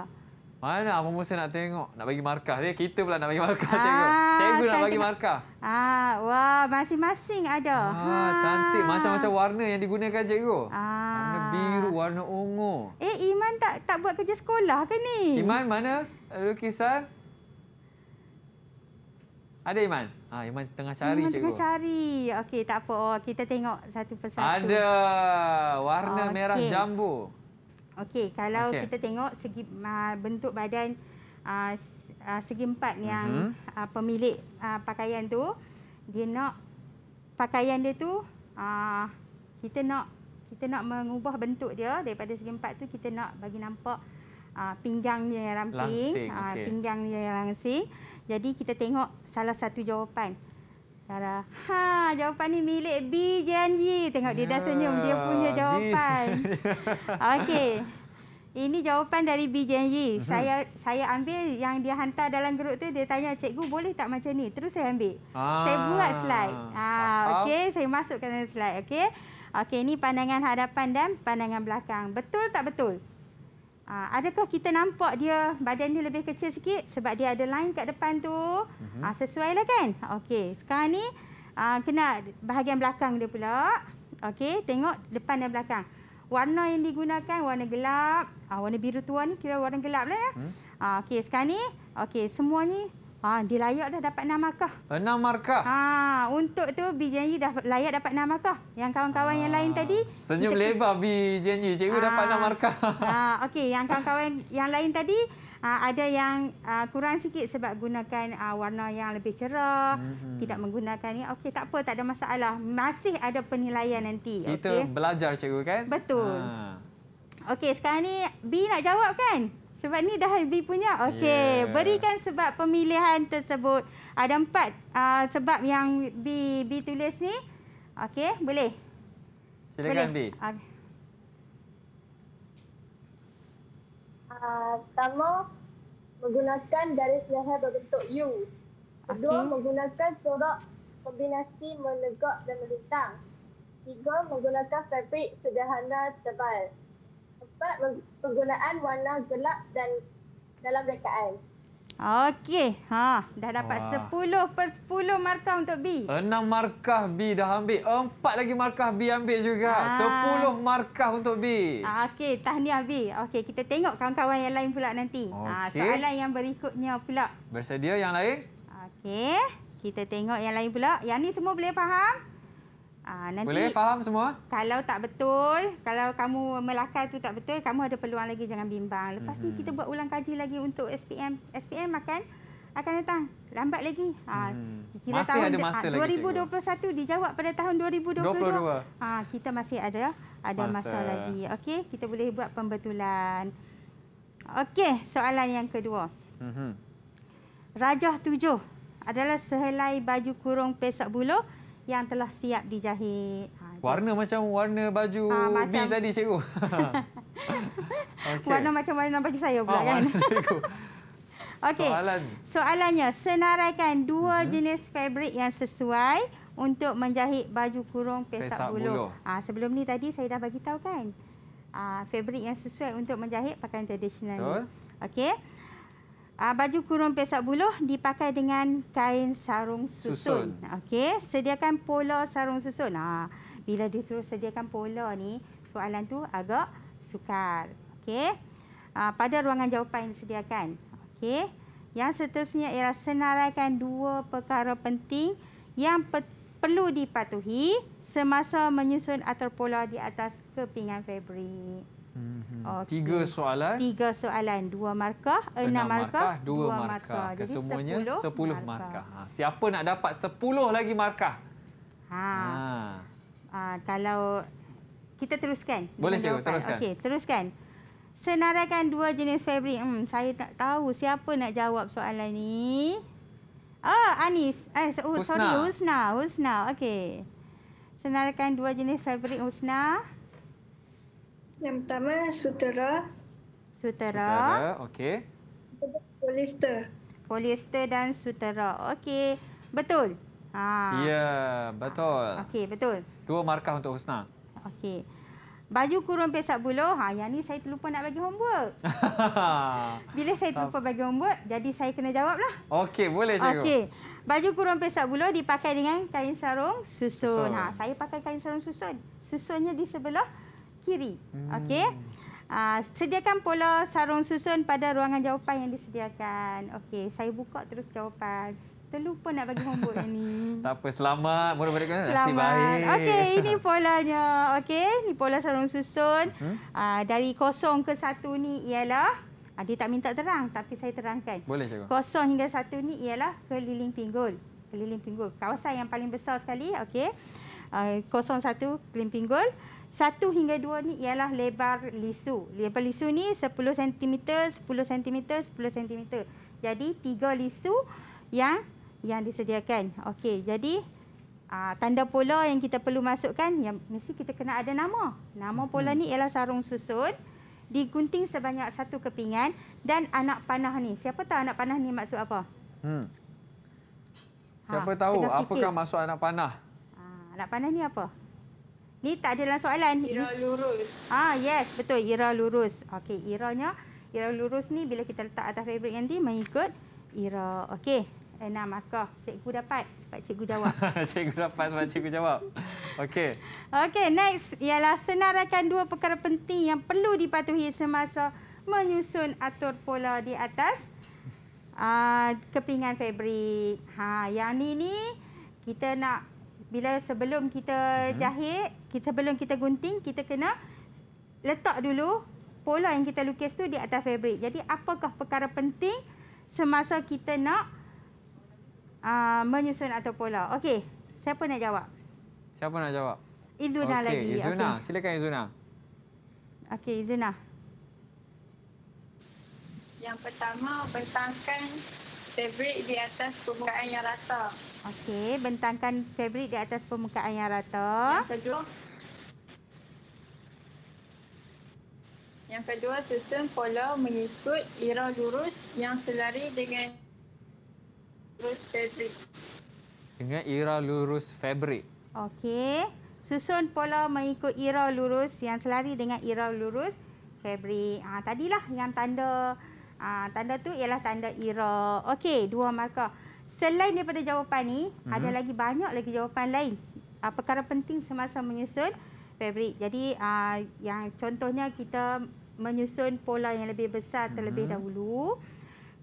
Mana apa mesti nak tengok? Nak bagi markah dia. Kita pula nak bagi markah cikgu. Ah, cikgu nak bagi markah. Ah wah masing-masing ada. Ah ha. cantik macam-macam warna yang digunakan cikgu. Ah. Warna biru, warna ungu. Eh Iman tak tak buat kerja sekolah ke ni? Iman mana lukisan? Ada Iman? Ha, Iman tengah cari Iman cikgu. Iman tengah cari. Okey, tak apa. Oh, kita tengok satu persatu. Ada. Warna okay. merah jambu. Okey, kalau okay. kita tengok segi uh, bentuk badan uh, uh, segi empat yang uh -huh. uh, pemilik uh, pakaian tu, dia nak pakaian dia tu, uh, kita nak kita nak mengubah bentuk dia daripada segi empat tu kita nak bagi nampak uh, ah, pinggangnya yang ramping, langsing, uh, ah, okay. pinggangnya yang langsing. Jadi kita tengok salah satu jawapan. Dara, ha, jawapan ni milik B janji. Tengok dia dah ya, senyum dia punya jawapan. Okey. Ini jawapan dari BJNY. Mhm. Saya saya ambil yang dia hantar dalam grup tu dia tanya cikgu boleh tak macam ni. Terus saya ambil. Ah. Saya buat slide. Ha, ah, okey, saya masukkan slide, okey. Okey, ini pandangan hadapan dan pandangan belakang. Betul tak betul? Ah, adakah kita nampak dia badan dia lebih kecil sikit sebab dia ada line kat depan tu? Ha, mhm. ah, Sesuai lah kan? Okey, sekarang ni ah, kena bahagian belakang dia pula. Okey, tengok depan dan belakang. Warna yang digunakan warna gelap. Ha, warna biru tua ni kira warna gelap lah ya. Ha, Okey, sekarang ni okay, semua ni Ah, dia layak dah dapat 6 markah. 6 markah. Ha, untuk tu BJNJ dah layak dapat 6 markah. Yang kawan-kawan yang lain ah, tadi senyum kita... lebar BJNJ. Cikgu Haa. Ah, dapat 6 markah. Ha, okey, yang kawan-kawan yang lain tadi Aa, ada yang aa, kurang sikit sebab gunakan aa, warna yang lebih cerah, mm -hmm. tidak menggunakan ini. Okey, tak apa, tak ada masalah. Masih ada penilaian nanti. Kita okay? belajar, cikgu, kan? Betul. Okey, sekarang ni B nak jawab, kan? Sebab ni dah Habib punya. Okey, yeah. berikan sebab pemilihan tersebut. Ada empat uh, sebab yang B B tulis ni. Okey, boleh. Silakan boleh. B. Ah, uh, pertama menggunakan garis leher berbentuk U. Kedua, okay. menggunakan corak kombinasi menegak dan melintang. Tiga, menggunakan fabrik sederhana tebal. Ustaz penggunaan warna gelap dan dalam rekaan. Okey, ha, dah dapat Wah. 10 per 10 markah untuk B. 6 markah B dah ambil. empat lagi markah B ambil juga. Ha. Ah. 10 markah untuk B. Ah, okey, tahniah B. Okey, kita tengok kawan-kawan yang lain pula nanti. Ah, okay. Ha, soalan yang berikutnya pula. Bersedia yang lain? Okey, kita tengok yang lain pula. Yang ni semua boleh faham? Aa, ah, nanti Boleh faham semua? Kalau tak betul, kalau kamu melakar tu tak betul, kamu ada peluang lagi jangan bimbang. Lepas mm -hmm. ni mhm. kita buat ulang kaji lagi untuk SPM. SPM akan akan datang lambat lagi. Ha, kira masih tahun ada masa ha, ah, 2021 lagi, dijawab pada tahun 2022. 22. Ha, kita masih ada ada masa, masa lagi. Okey, kita boleh buat pembetulan. Okey, soalan yang kedua. Mhm. Rajah tujuh adalah sehelai baju kurung pesak buluh yang telah siap dijahit. Ha, warna macam warna baju ha, macam... B tadi cikgu. okay. Warna macam warna baju saya pula ha, kan. Okey. Soalan. Soalannya senaraikan dua hmm. jenis fabric yang sesuai untuk menjahit baju kurung pesak bulu. Ha, sebelum ni tadi saya dah bagi tahu kan. Ha, ah, fabric yang sesuai untuk menjahit pakaian tradisional. Betul. Okey. Uh, baju kurung pesak buluh dipakai dengan kain sarung susun. susun. Okey, sediakan pola sarung susun. Ha, bila dia terus sediakan pola ni, soalan tu agak sukar. Okey. Uh, pada ruangan jawapan yang disediakan. Okey. Yang seterusnya ialah senaraikan dua perkara penting yang pe perlu dipatuhi semasa menyusun atur pola di atas kepingan fabrik. Mhm. Okay. Tiga soalan. Tiga soalan. Dua markah, enam, enam markah, markah, dua markah. markah. Jadi Semuanya sepuluh, sepuluh markah. markah. Ha. Siapa nak dapat sepuluh lagi markah? Ha. Ha. Ha. Kalau kita teruskan. Boleh cikgu, teruskan. Okey, teruskan. Senaraikan dua jenis fabrik. Hmm, saya tak tahu siapa nak jawab soalan ni. Oh, Anis. Eh, oh, Husna. sorry, Husna. Husna, okey. Senaraikan dua jenis fabrik Husna. Husna. Yang pertama sutera. Sutera. sutera okey. Polyester. Polyester dan sutera. Okey. Betul. Ha. Ya, yeah, betul. Okey, betul. Dua markah untuk Husna. Okey. Baju kurung pesak buluh. Ha, yang ni saya terlupa nak bagi homework. Bila saya terlupa bagi homework, jadi saya kena jawablah. Okey, boleh cikgu. Okey. Baju kurung pesak buluh dipakai dengan kain sarung susun. susun. Ha, saya pakai kain sarung susun. Susunnya di sebelah kiri. Hmm. Okey. Uh, sediakan pola sarung susun pada ruangan jawapan yang disediakan. Okey, saya buka terus jawapan. Terlupa nak bagi homework yang ni. Tak apa, selamat. Murid-murid nasib baik. Okey, ini polanya. Okey, ni pola sarung susun. Hmm? Uh, dari kosong ke satu ni ialah uh, dia tak minta terang tapi saya terangkan. Boleh cikgu. Kosong hingga satu ni ialah keliling pinggul. Keliling pinggul. Kawasan yang paling besar sekali, okey. Uh, kosong satu keliling pinggul. Satu hingga dua ni ialah lebar lisu. Lebar lisu ni 10 cm, 10 cm, 10 cm. Jadi tiga lisu yang yang disediakan. Okey, jadi aa, ah, tanda pola yang kita perlu masukkan yang mesti kita kena ada nama. Nama pola hmm. ni ialah sarung susun digunting sebanyak satu kepingan dan anak panah ni. Siapa tahu anak panah ni maksud apa? Hmm. Ah, Siapa ha, tahu apakah maksud anak panah? Ah, anak panah ni apa? Ni tak ada dalam soalan. Ira lurus. Ah yes, betul Ira lurus. Okey, iranya Ira lurus ni bila kita letak atas fabric nanti mengikut Ira. Okey. Enam markah. Cikgu dapat sebab cikgu jawab. cikgu dapat sebab cikgu jawab. Okey. Okey, next ialah senaraikan dua perkara penting yang perlu dipatuhi semasa menyusun atur pola di atas uh, kepingan fabric. Ha, yang ni ni kita nak bila sebelum kita mhm. jahit, kita sebelum kita gunting, kita kena letak dulu pola yang kita lukis tu di atas fabric. Jadi apakah perkara penting semasa kita nak uh, menyusun atau pola? Okey, siapa nak jawab? Siapa nak jawab? Izuna okay, lagi. Izuna. Okay. Silakan Izuna. Okey, Izuna. Yang pertama, bentangkan fabric di atas permukaan yang rata. Okey, bentangkan fabric di atas permukaan yang rata. Yang kedua. Yang kedua, susun pola mengikut ira lurus yang selari dengan lurus fabric. Dengan ira lurus fabric. Okey. Susun pola mengikut ira lurus yang selari dengan ira lurus fabric. Ah ha, tadilah yang tanda ha, tanda tu ialah tanda ira. Okey, dua markah. Selain daripada jawapan ni, hmm. ada lagi banyak lagi jawapan lain. Uh, perkara penting semasa menyusun fabric. Jadi uh, yang contohnya kita menyusun pola yang lebih besar terlebih hmm. dahulu.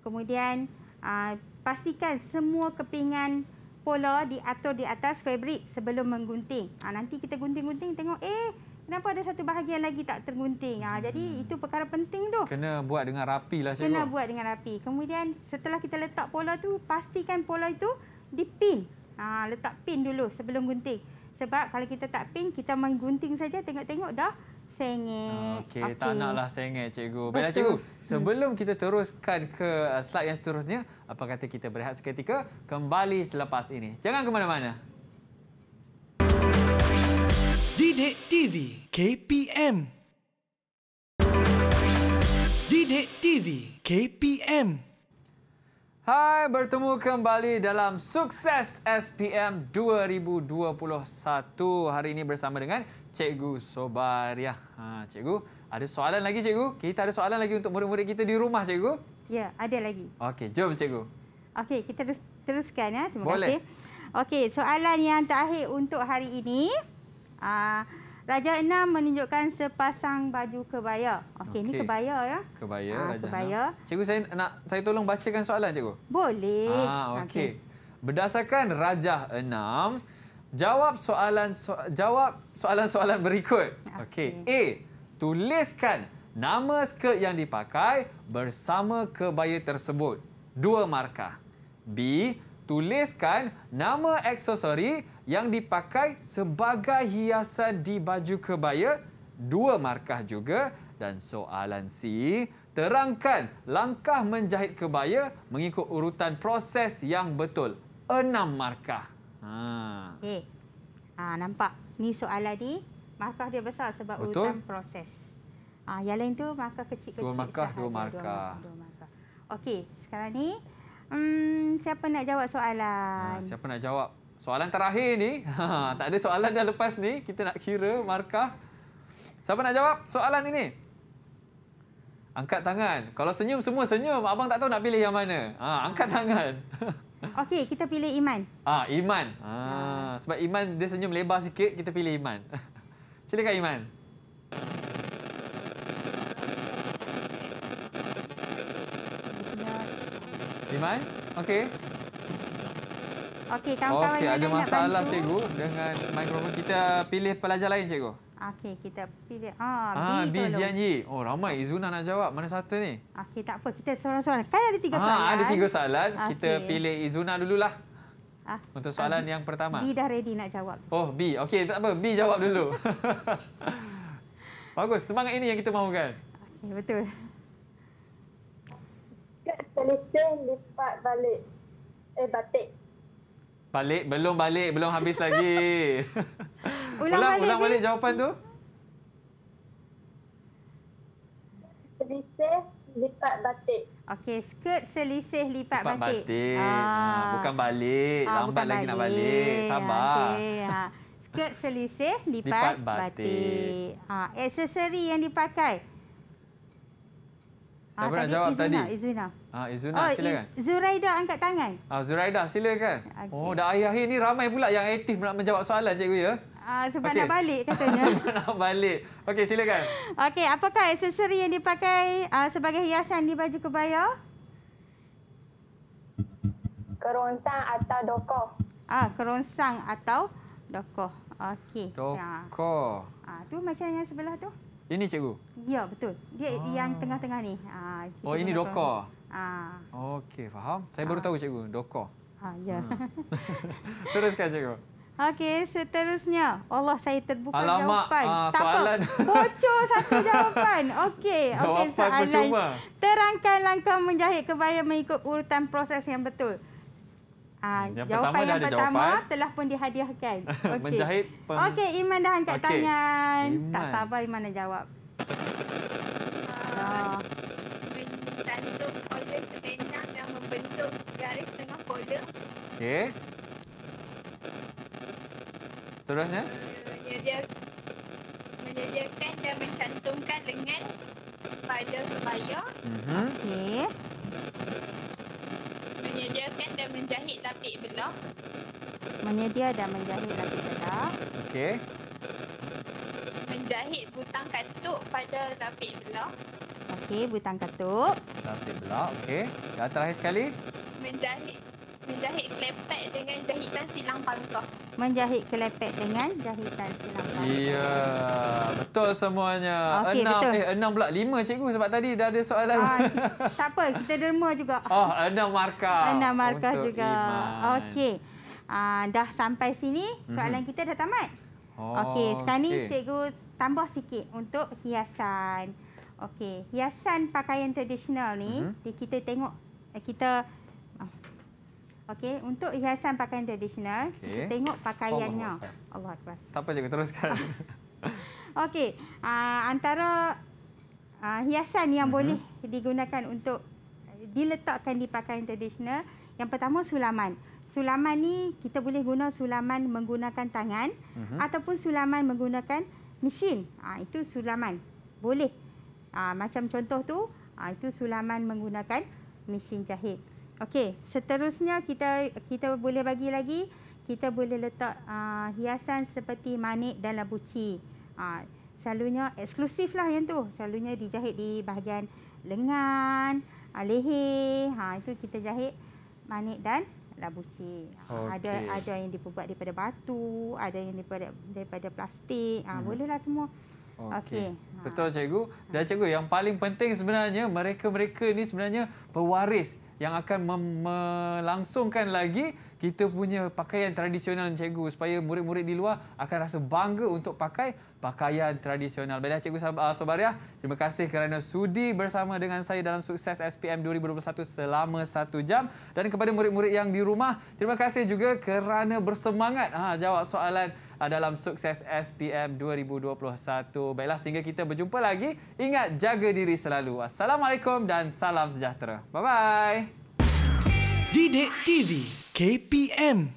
Kemudian uh, pastikan semua kepingan pola diatur di atas fabric sebelum menggunting. Uh, nanti kita gunting-gunting tengok eh kenapa ada satu bahagian lagi tak tergunting. Ha, jadi hmm. itu perkara penting tu. Kena buat dengan rapi lah. cikgu. Kena buat dengan rapi. Kemudian setelah kita letak pola tu, pastikan pola itu dipin. Ha, ah, letak pin dulu sebelum gunting. Sebab kalau kita tak pin, kita menggunting saja tengok-tengok dah sengit. Ah, okey, okay. tak naklah sengit cikgu. Baiklah cikgu, hmm. sebelum kita teruskan ke uh, slide yang seterusnya, apa kata kita berehat seketika kembali selepas ini. Jangan ke mana-mana. Didik TV KPM Didik TV KPM Hai, bertemu kembali dalam Sukses SPM 2021. Hari ini bersama dengan Cikgu Sobaria. Ha, cikgu, ada soalan lagi Cikgu? Kita ada soalan lagi untuk murid-murid kita di rumah Cikgu? Ya, ada lagi. Okey, jom Cikgu. Okey, kita teruskan ya. Terima Boleh. kasih. Okey, soalan yang terakhir untuk hari ini. Aa, ah, Raja Enam menunjukkan sepasang baju kebaya. Okey, okay. ini kebaya ya. Kebaya, Aa, ah, Raja kebaya. Enam. Cikgu, saya nak saya tolong bacakan soalan, Cikgu. Boleh. Ah, okey. Okay. Berdasarkan Raja Enam, jawab soalan so, jawab soalan-soalan berikut. Okey. Okay. A. Tuliskan nama skirt yang dipakai bersama kebaya tersebut. Dua markah. B. Tuliskan nama aksesori yang dipakai sebagai hiasan di baju kebaya dua markah juga dan soalan C terangkan langkah menjahit kebaya mengikut urutan proses yang betul enam markah ha okey ha nampak ni soalan ni markah dia besar sebab betul? urutan proses ha yang lain tu markah kecil-kecil dua markah dua markah, markah. okey sekarang ni hmm, siapa nak jawab soalan ha, siapa nak jawab soalan terakhir ni, tak ada soalan dah lepas ni, kita nak kira markah. Siapa nak jawab soalan ini? Angkat tangan. Kalau senyum semua senyum, abang tak tahu nak pilih yang mana. Ha, angkat tangan. Okey, kita pilih Iman. Ah, ha, Iman. Ha, sebab Iman dia senyum lebar sikit, kita pilih Iman. Silakan Iman. Iman? Okey. Okey, kawan-kawan okay, ada masalah bantu. cikgu dengan mikrofon. Kita pilih pelajar lain cikgu. Okey, kita pilih ah, ah B, B Jian Oh, ramai Izuna nak jawab. Mana satu ni? Okey, tak apa. Kita soalan-soalan. Kan ada tiga ah, soalan. Ah, ada tiga soalan. Okay. Kita pilih Izuna dululah. Ah, untuk soalan ah, yang pertama. B dah ready nak jawab. Oh, B. Okey, tak apa. B jawab dulu. Bagus. Semangat ini yang kita mahukan. Okey betul. Kita telefon, lipat balik. Eh, batik. Balik, belum balik, belum habis lagi. ulang, ulang, balik ulang balik jawapan tu. Selisih lipat batik. Okey, skirt selisih lipat, lipat batik. batik. Ah. ah. Bukan balik, ah, lambat bukan lagi balik. nak balik. Ah, Sabar. Okay. Ah. skirt selisih lipat, lipat batik. batik. Ah, aksesori yang dipakai. Siapa ah, nak jawab Izuna, tadi? Izuna. Ah, Izuna, oh, silakan. Zuraida angkat tangan. Ah, Zuraida, silakan. Okay. Oh, dah akhir-akhir ni ramai pula yang aktif nak menjawab soalan cikgu ya. Ah, sebab okay. nak balik katanya. sebab nak balik. Okey, silakan. Okey, apakah aksesori yang dipakai ah, sebagai hiasan di baju kebaya? Kerontang atau dokoh. Ah, kerongsang atau dokoh. Okey. Dokoh. Ah, tu macam yang sebelah tu. Ini cikgu? Ya, betul. Dia ah. yang tengah-tengah ni. Ha, oh, ini dokor. Ah. Okey, faham. Saya ah. baru tahu cikgu, dokor. Ah, ya. Hmm. Teruskan cikgu. Okey, seterusnya. Allah, saya terbuka Alamak, jawapan. Alamak, ah, soalan. Apa? Bocor satu jawapan. Okey, okay, soalan. Percuma. Terangkan langkah menjahit kebaya mengikut urutan proses yang betul. Ah, hmm, yang jawapan pertama yang pertama telah pun dihadiahkan. Okay. Menjahit Okey, Iman dah angkat okay. tangan. Iman. Tak sabar Iman nak jawab. Uh, ah, Bentuk yang membentuk garis tengah pola. Okey. Seterusnya? Uh, menyediakan dan mencantumkan lengan pada kebaya. Uh mhm. -huh. Okey menyediakan dan menjahit lapik belah. Menyedia dan menjahit lapik belah. Okey. Menjahit butang katuk pada lapik belah. Okey, butang katuk. Lapik belah, okey. Dan terakhir sekali. Menjahit menjahit kelepek dengan jahitan silang pangkah. Menjahit kelepek dengan jahitan silang pangkah. Ya. Betul semuanya. Okay, enam, betul. Eh, enam pula. Lima cikgu sebab tadi dah ada soalan. Ah, tak apa, kita derma juga. Oh, enam markah. Enam markah untuk juga. Okey. Ah, dah sampai sini, soalan mm -hmm. kita dah tamat. Oh, Okey, sekarang okay. ni cikgu tambah sikit untuk hiasan. Okey, hiasan pakaian tradisional ni, mm -hmm. kita tengok, eh, kita... Oh. Okey, untuk hiasan pakaian tradisional, okay. kita tengok pakaiannya. Allah Akbar. Tak apa cikgu, teruskan. Okey, uh, antara uh, hiasan yang uh-huh. boleh digunakan untuk diletakkan di pakaian tradisional, yang pertama sulaman. Sulaman ni kita boleh guna sulaman menggunakan tangan uh-huh. ataupun sulaman menggunakan mesin. Ha, itu sulaman. Boleh. Ha, macam contoh tu, ha, itu sulaman menggunakan mesin jahit. Okey, seterusnya kita kita boleh bagi lagi, kita boleh letak ha, hiasan seperti manik dan labuci. Uh-huh. Ha, selalunya eksklusif lah yang tu. Selalunya dijahit di bahagian lengan, ha, leher. Ha, itu kita jahit manik dan labu cik. Okay. Ha, ada ada yang dibuat daripada batu, ada yang daripada, daripada plastik. Ha, hmm. Bolehlah semua. Okey. Okay. Ha. Betul cikgu. Dan cikgu yang paling penting sebenarnya mereka-mereka ni sebenarnya pewaris yang akan melangsungkan lagi kita punya pakaian tradisional cikgu supaya murid-murid di luar akan rasa bangga untuk pakai pakaian tradisional. Baiklah cikgu ah, Sobariah, terima kasih kerana sudi bersama dengan saya dalam sukses SPM 2021 selama satu jam dan kepada murid-murid yang di rumah, terima kasih juga kerana bersemangat ha, jawab soalan ah, dalam sukses SPM 2021. Baiklah sehingga kita berjumpa lagi, ingat jaga diri selalu. Assalamualaikum dan salam sejahtera. Bye-bye. Didik TV. KPM